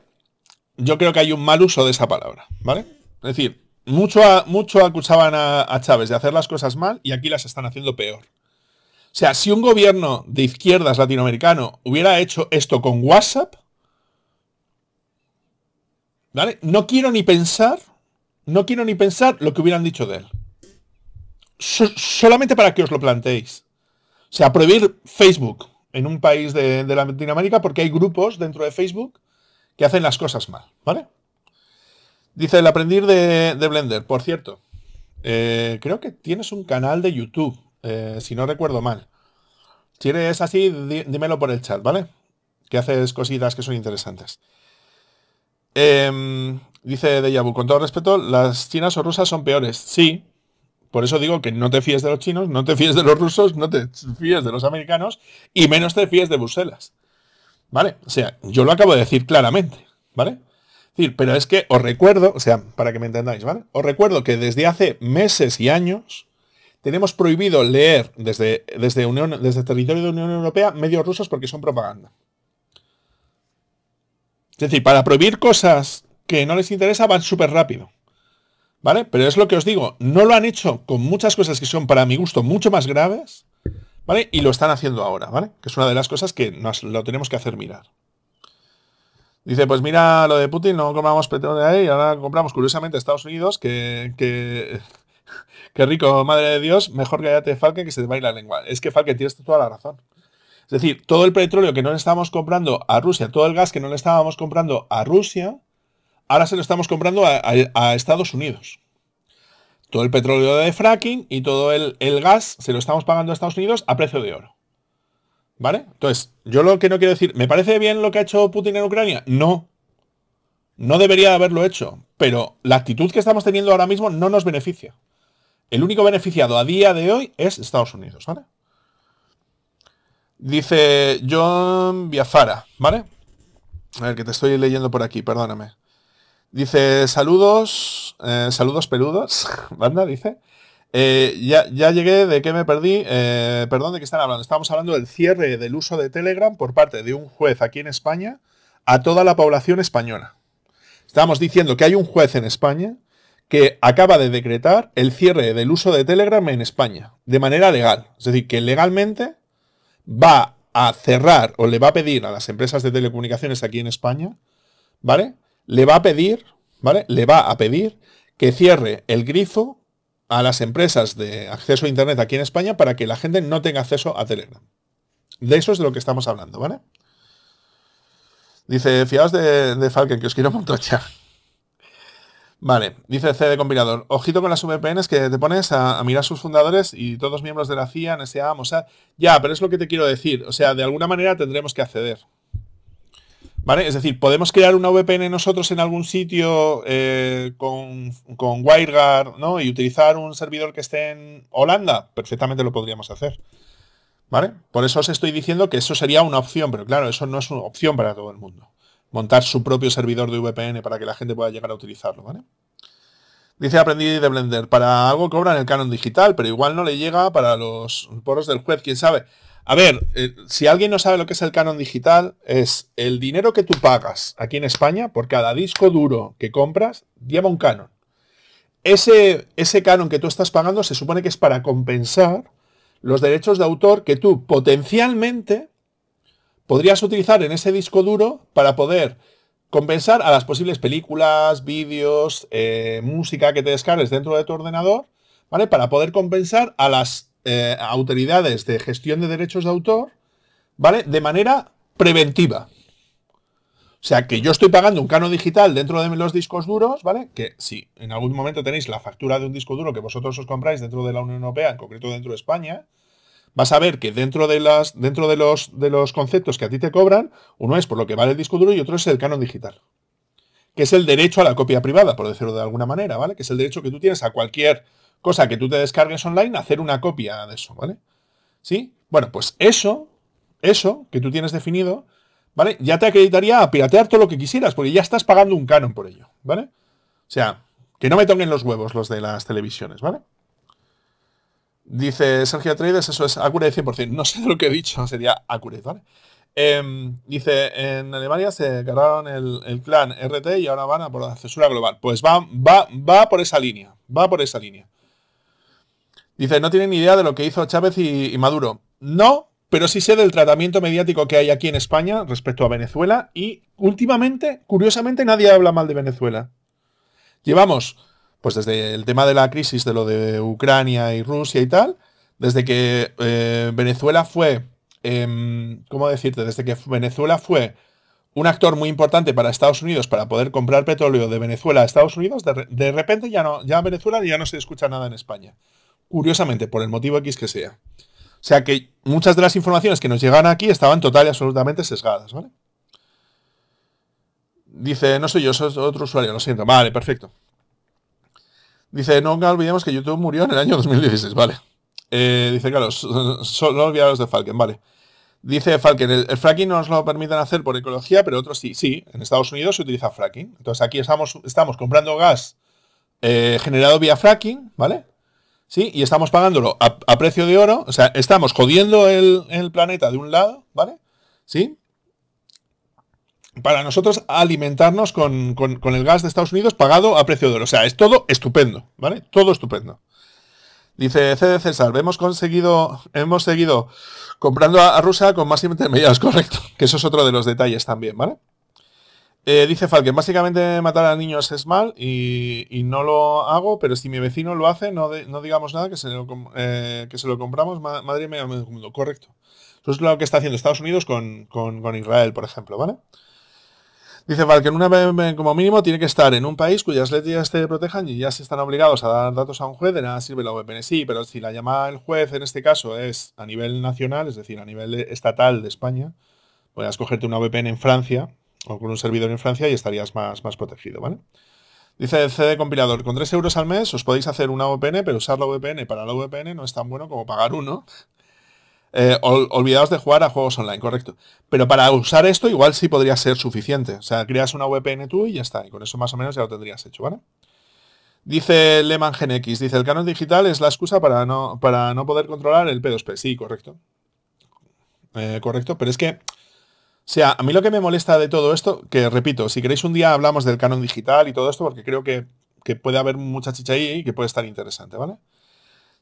yo creo que hay un mal uso de esa palabra, ¿vale? Es decir, mucho, mucho acusaban a, Chávez de hacer las cosas mal y aquí las están haciendo peor. O sea, si un gobierno de izquierdas latinoamericano hubiera hecho esto con WhatsApp, ¿vale? No quiero ni pensar, no quiero ni pensar lo que hubieran dicho de él. solamente para que os lo planteéis. O sea, prohibir Facebook en un país de, de Latinoamérica porque hay grupos dentro de Facebook que hacen las cosas mal, ¿vale? Dice el aprendiz de, Blender, por cierto. Eh, creo que tienes un canal de YouTube, eh, si no recuerdo mal. Si eres así, dímelo por el chat, ¿vale? Que haces cositas que son interesantes. Em, dice dice Dejavu, con todo respeto, las chinas o rusas son peores. Sí, por eso digo que no te fíes de los chinos, no te fíes de los rusos, no te fíes de los americanos y menos te fíes de Bruselas. ¿Vale? O sea, yo lo acabo de decir claramente, ¿vale? decir, pero es que os recuerdo, o sea, para que me entendáis, ¿vale? Os recuerdo que desde hace meses y años tenemos prohibido leer desde, desde, desde el territorio de Unión Europea medios rusos porque son propaganda. Es decir, para prohibir cosas que no les interesa van súper rápido. ¿Vale? Pero es lo que os digo, no lo han hecho con muchas cosas que son para mi gusto mucho más graves, ¿vale? Y lo están haciendo ahora, ¿vale? Que es una de las cosas que nos lo tenemos que hacer mirar. Dice, pues mira lo de Putin, no compramos petróleo de ahí, ahora compramos curiosamente Estados Unidos, que, que, [LAUGHS] rico, madre de Dios, mejor cállate Falke que se te va a la lengua. Es que falque tienes toda la razón. Es decir, todo el petróleo que no le estábamos comprando a Rusia, todo el gas que no le estábamos comprando a Rusia, Ahora se lo estamos comprando a, Estados Unidos. Todo el petróleo de fracking y todo el, el, gas se lo estamos pagando a Estados Unidos a precio de oro. ¿Vale? Entonces, yo lo que no quiero decir, ¿me parece bien lo que ha hecho Putin en Ucrania? No. No debería haberlo hecho. Pero la actitud que estamos teniendo ahora mismo no nos beneficia. El único beneficiado a día de hoy es Estados Unidos, ¿vale? Dice John Biafara, ¿vale? A ver, que te estoy leyendo por aquí, perdóname. Dice, saludos, eh, saludos peludos, [LAUGHS] banda, dice. Eh, ya, llegué, ¿de qué me perdí? Eh, perdón, ¿de qué están hablando? Estamos hablando del cierre del uso de Telegram por parte de un juez aquí en España a toda la población española. Estamos diciendo que hay un juez en España que acaba de decretar el cierre del uso de Telegram en España, de manera legal. Es decir, que legalmente va a cerrar o le va a pedir a las empresas de telecomunicaciones aquí en España, ¿vale? le va a pedir, ¿vale? Le va a pedir que cierre el grifo a las empresas de acceso a Internet aquí en España para que la gente no tenga acceso a Telegram. De eso es de lo que estamos hablando, ¿vale? Dice, fiaos de, de Falken, que os quiero montrochar. Vale, dice C de compilador. Ojito con las VPNs que te pones a, mirar sus fundadores y todos miembros de la CIA, NSA, Mossad. Ya, pero es lo que te quiero decir. O sea, de alguna manera tendremos que acceder. ¿Vale? Es decir, ¿podemos crear una VPN nosotros en algún sitio eh, con, con, WireGuard ¿no? y utilizar un servidor que esté en Holanda? Perfectamente lo podríamos hacer. ¿Vale? Por eso os estoy diciendo que eso sería una opción, pero claro, eso no es una opción para todo el mundo. Montar su propio servidor de VPN para que la gente pueda llegar a utilizarlo, ¿vale? Dice aprendí de Blender, para algo cobran el canon digital, pero igual no le llega para los poros del juez, quién sabe. A ver, eh, si alguien no sabe lo que es el canon digital, es el dinero que tú pagas aquí en España por cada disco duro que compras, lleva un canon. Ese, ese canon que tú estás pagando se supone que es para compensar los derechos de autor que tú potencialmente podrías utilizar en ese disco duro para poder compensar a las posibles películas, vídeos, eh, música que te descargues dentro de tu ordenador, ¿vale? Para poder compensar a las eh, autoridades de gestión de derechos de autor, ¿vale? De manera preventiva. O sea, que yo estoy pagando un cano digital dentro de los discos duros, ¿vale? Que si en algún momento tenéis la factura de un disco duro que vosotros os compráis dentro de la Unión Europea, en concreto dentro de España, vas a ver que dentro de las dentro de los de los conceptos que a ti te cobran, uno es por lo que vale el disco duro y otro es el canon digital, que es el derecho a la copia privada, por decirlo de alguna manera, ¿vale? Que es el derecho que tú tienes a cualquier cosa que tú te descargues online, hacer una copia de eso, ¿vale? ¿Sí? Bueno, pues eso, eso que tú tienes definido, ¿vale? Ya te acreditaría a piratear todo lo que quisieras, porque ya estás pagando un canon por ello, ¿vale? O sea, que no me toquen los huevos los de las televisiones, ¿vale? Dice Sergio Traders, eso es por 100%. No sé lo que he dicho, sería acuré, ¿vale? Em, dice, en Alemania se cargaron el, clan RT y ahora van a por la censura global. Pues va, va, va por esa línea, va por esa línea. Dice, no tienen ni idea de lo que hizo Chávez y, Maduro. No, pero sí sé del tratamiento mediático que hay aquí en España respecto a Venezuela y últimamente, curiosamente, nadie habla mal de Venezuela. Llevamos, pues desde el tema de la crisis de lo de Ucrania y Rusia y tal, desde que eh, Venezuela fue, em, ¿cómo decirte? Desde que Venezuela fue un actor muy importante para Estados Unidos para poder comprar petróleo de Venezuela a Estados Unidos, de, de repente ya no, ya Venezuela ya no se escucha nada en España curiosamente, por el motivo X que sea. O sea que muchas de las informaciones que nos llegan aquí estaban total y absolutamente sesgadas, ¿vale? Dice, no soy yo, soy otro usuario, lo siento. Vale, perfecto. Dice, no olvidemos que YouTube murió en el año 2016, vale. Eh, dice, claro, solo no olvidaros de Falken, vale. Dice Falken, el, fracking no nos lo permiten hacer por ecología, pero otros sí. Sí, en Estados Unidos se utiliza fracking. Entonces aquí estamos, estamos comprando gas eh, generado vía fracking, ¿vale? ¿sí? Y estamos pagándolo a, precio de oro, o sea, estamos jodiendo el, planeta de un lado, ¿vale? ¿Sí? Para nosotros alimentarnos con, el gas de Estados Unidos pagado a precio de oro. O sea, es todo estupendo, ¿vale? Todo estupendo. Dice CD César, hemos conseguido, hemos seguido comprando a, Rusia con más intermediarios, [LAUGHS] correcto. Que eso es otro de los detalles también, ¿vale? Eh, dice Falken, básicamente matar a niños es mal y, no lo hago, pero si mi vecino lo hace, no, digamos nada, que se lo, eh, que se lo compramos, Madrid me mundo. Correcto. Eso es lo que está haciendo Estados Unidos con, con, Israel, por ejemplo, ¿vale? Dice Falken, una VPN eh, como mínimo tiene que estar en un país cuyas leyes te protejan y ya se están obligados a dar datos a un juez, de nada sirve la VPN. Sí, pero si la llamada el juez en este caso es a nivel nacional, es decir, a nivel estatal de España, a pues, cogerte una VPN en Francia con un servidor en Francia y estarías más, más protegido, ¿vale? Dice el CD compilador, con 3 euros al mes os podéis hacer una VPN, pero usar la VPN para la VPN no es tan bueno como pagar uno. [LAUGHS] Eh, olvidaos de jugar a juegos online, correcto. Pero para usar esto igual sí podría ser suficiente. O sea, creas una VPN tú y ya está. Y con eso más o menos ya lo tendrías hecho, ¿vale? Dice Lehman x dice, el canon digital es la excusa para no, para no poder controlar el P2P. Sí, correcto. Eh, correcto, pero es que o sea, a mí lo que me molesta de todo esto, que repito, si queréis un día hablamos del canon digital y todo esto, porque creo que, que puede haber mucha chicha ahí y que puede estar interesante, ¿vale?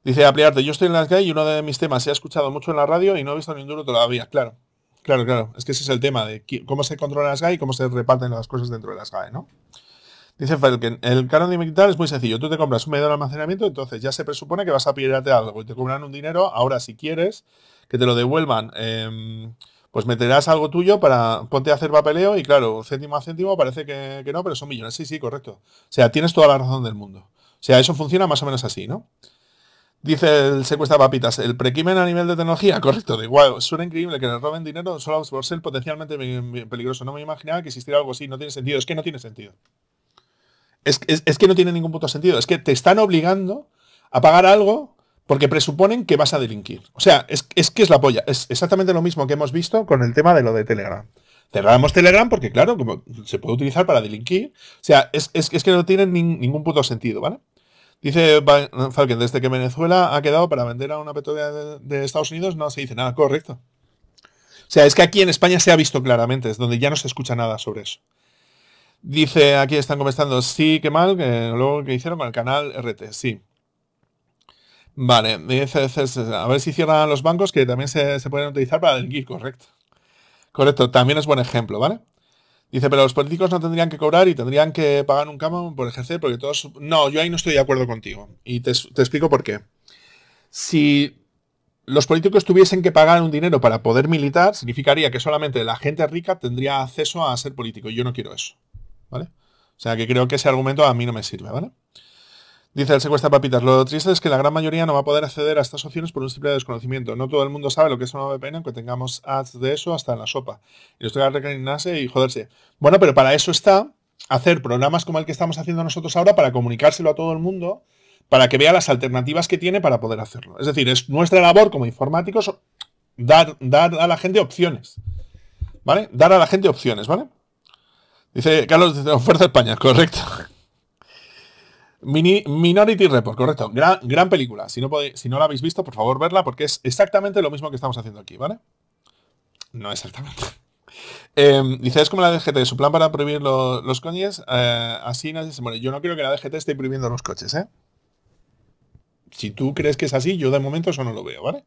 Dice Apliarte, yo estoy en las calles y uno de mis temas se ha escuchado mucho en la radio y no he visto ni un duro todavía, claro. Claro, claro, es que ese es el tema de cómo se controla las GAE y cómo se reparten las cosas dentro de las GAE, ¿no? Dice Felken, el canon digital es muy sencillo, tú te compras un medio de almacenamiento, entonces ya se presupone que vas a pillarte algo y te cobran un dinero, ahora si quieres que te lo devuelvan... Em, pues meterás algo tuyo para ponte a hacer papeleo y claro, céntimo a céntimo parece que, no, pero son millones. Sí, sí, correcto. O sea, tienes toda la razón del mundo. O sea, eso funciona más o menos así, ¿no? Dice el secuestra papitas, el prequimen a nivel de tecnología, [LAUGHS] correcto, de igual, suena increíble que le roben dinero solo por ser potencialmente peligroso. No me imaginaba que existiera algo así, no tiene sentido, es que no tiene sentido. Es, es que no tiene ningún puto sentido, es que te están obligando a pagar algo porque presuponen que vas a delinquir. O sea, es, que es la polla. Es exactamente lo mismo que hemos visto con el tema de lo de Telegram. Cerramos Telegram porque, claro, como se puede utilizar para delinquir. O sea, es, que no tiene ningún ningún puto sentido, ¿vale? Dice Falken, desde que Venezuela ha quedado para vender a una petrolera de, Estados Unidos no se dice nada, correcto. O sea, es que aquí en España se ha visto claramente, es donde ya no se escucha nada sobre eso. Dice, aquí están comentando, sí, qué mal, que luego que hicieron con el canal RT, sí. Vale, a ver si cierran los bancos que también se, pueden utilizar para delinquir, correcto. Correcto, también es buen ejemplo, ¿vale? Dice, pero los políticos no tendrían que cobrar y tendrían que pagar un cama por ejercer, porque todos... No, yo ahí no estoy de acuerdo contigo. Y te, te explico por qué. Si los políticos tuviesen que pagar un dinero para poder militar, significaría que solamente la gente rica tendría acceso a ser político. Y yo no quiero eso. ¿Vale? O sea que creo que ese argumento a mí no me sirve, ¿vale? Dice el secuestra papitas, lo triste es que la gran mayoría no va a poder acceder a estas opciones por un simple desconocimiento. No todo el mundo sabe lo que es una pena aunque tengamos ads de eso hasta en la sopa. Y esto que y joderse. Bueno, pero para eso está hacer programas como el que estamos haciendo nosotros ahora para comunicárselo a todo el mundo, para que vea las alternativas que tiene para poder hacerlo. Es decir, es nuestra labor como informáticos dar, dar a la gente opciones. ¿Vale? Dar a la gente opciones, ¿vale? Dice Carlos, de Fuerza España, correcto. Mini, Minority Report, correcto. Gran, gran película. Si no, si no la habéis visto, por favor, verla, porque es exactamente lo mismo que estamos haciendo aquí, ¿vale? No exactamente. [LAUGHS] Em, dice, es como la DGT, su plan para prohibir los coches, eh, así nadie se muere. Yo no creo que la DGT esté prohibiendo los coches, ¿eh? Si tú crees que es así, yo de momento eso no lo veo, ¿vale?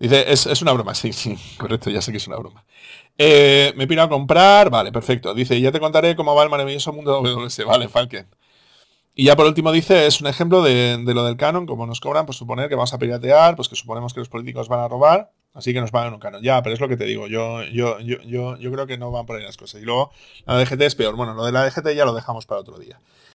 Dice, es, una broma, [LAUGHS] sí, sí, correcto, ya sé que es una broma. Eh, me pido a comprar, vale, perfecto. Dice, ya te contaré cómo va el maravilloso mundo de WS, vale, Falken. Y ya por último dice, es un ejemplo de, lo del canon, como nos cobran, pues suponer que vamos a piratear, pues que suponemos que los políticos van a robar, así que nos pagan un canon. Ya, pero es lo que te digo, yo, yo, yo, creo que no van por ahí las cosas. Y luego, la DGT es peor. Bueno, lo de la DGT ya lo dejamos para otro día.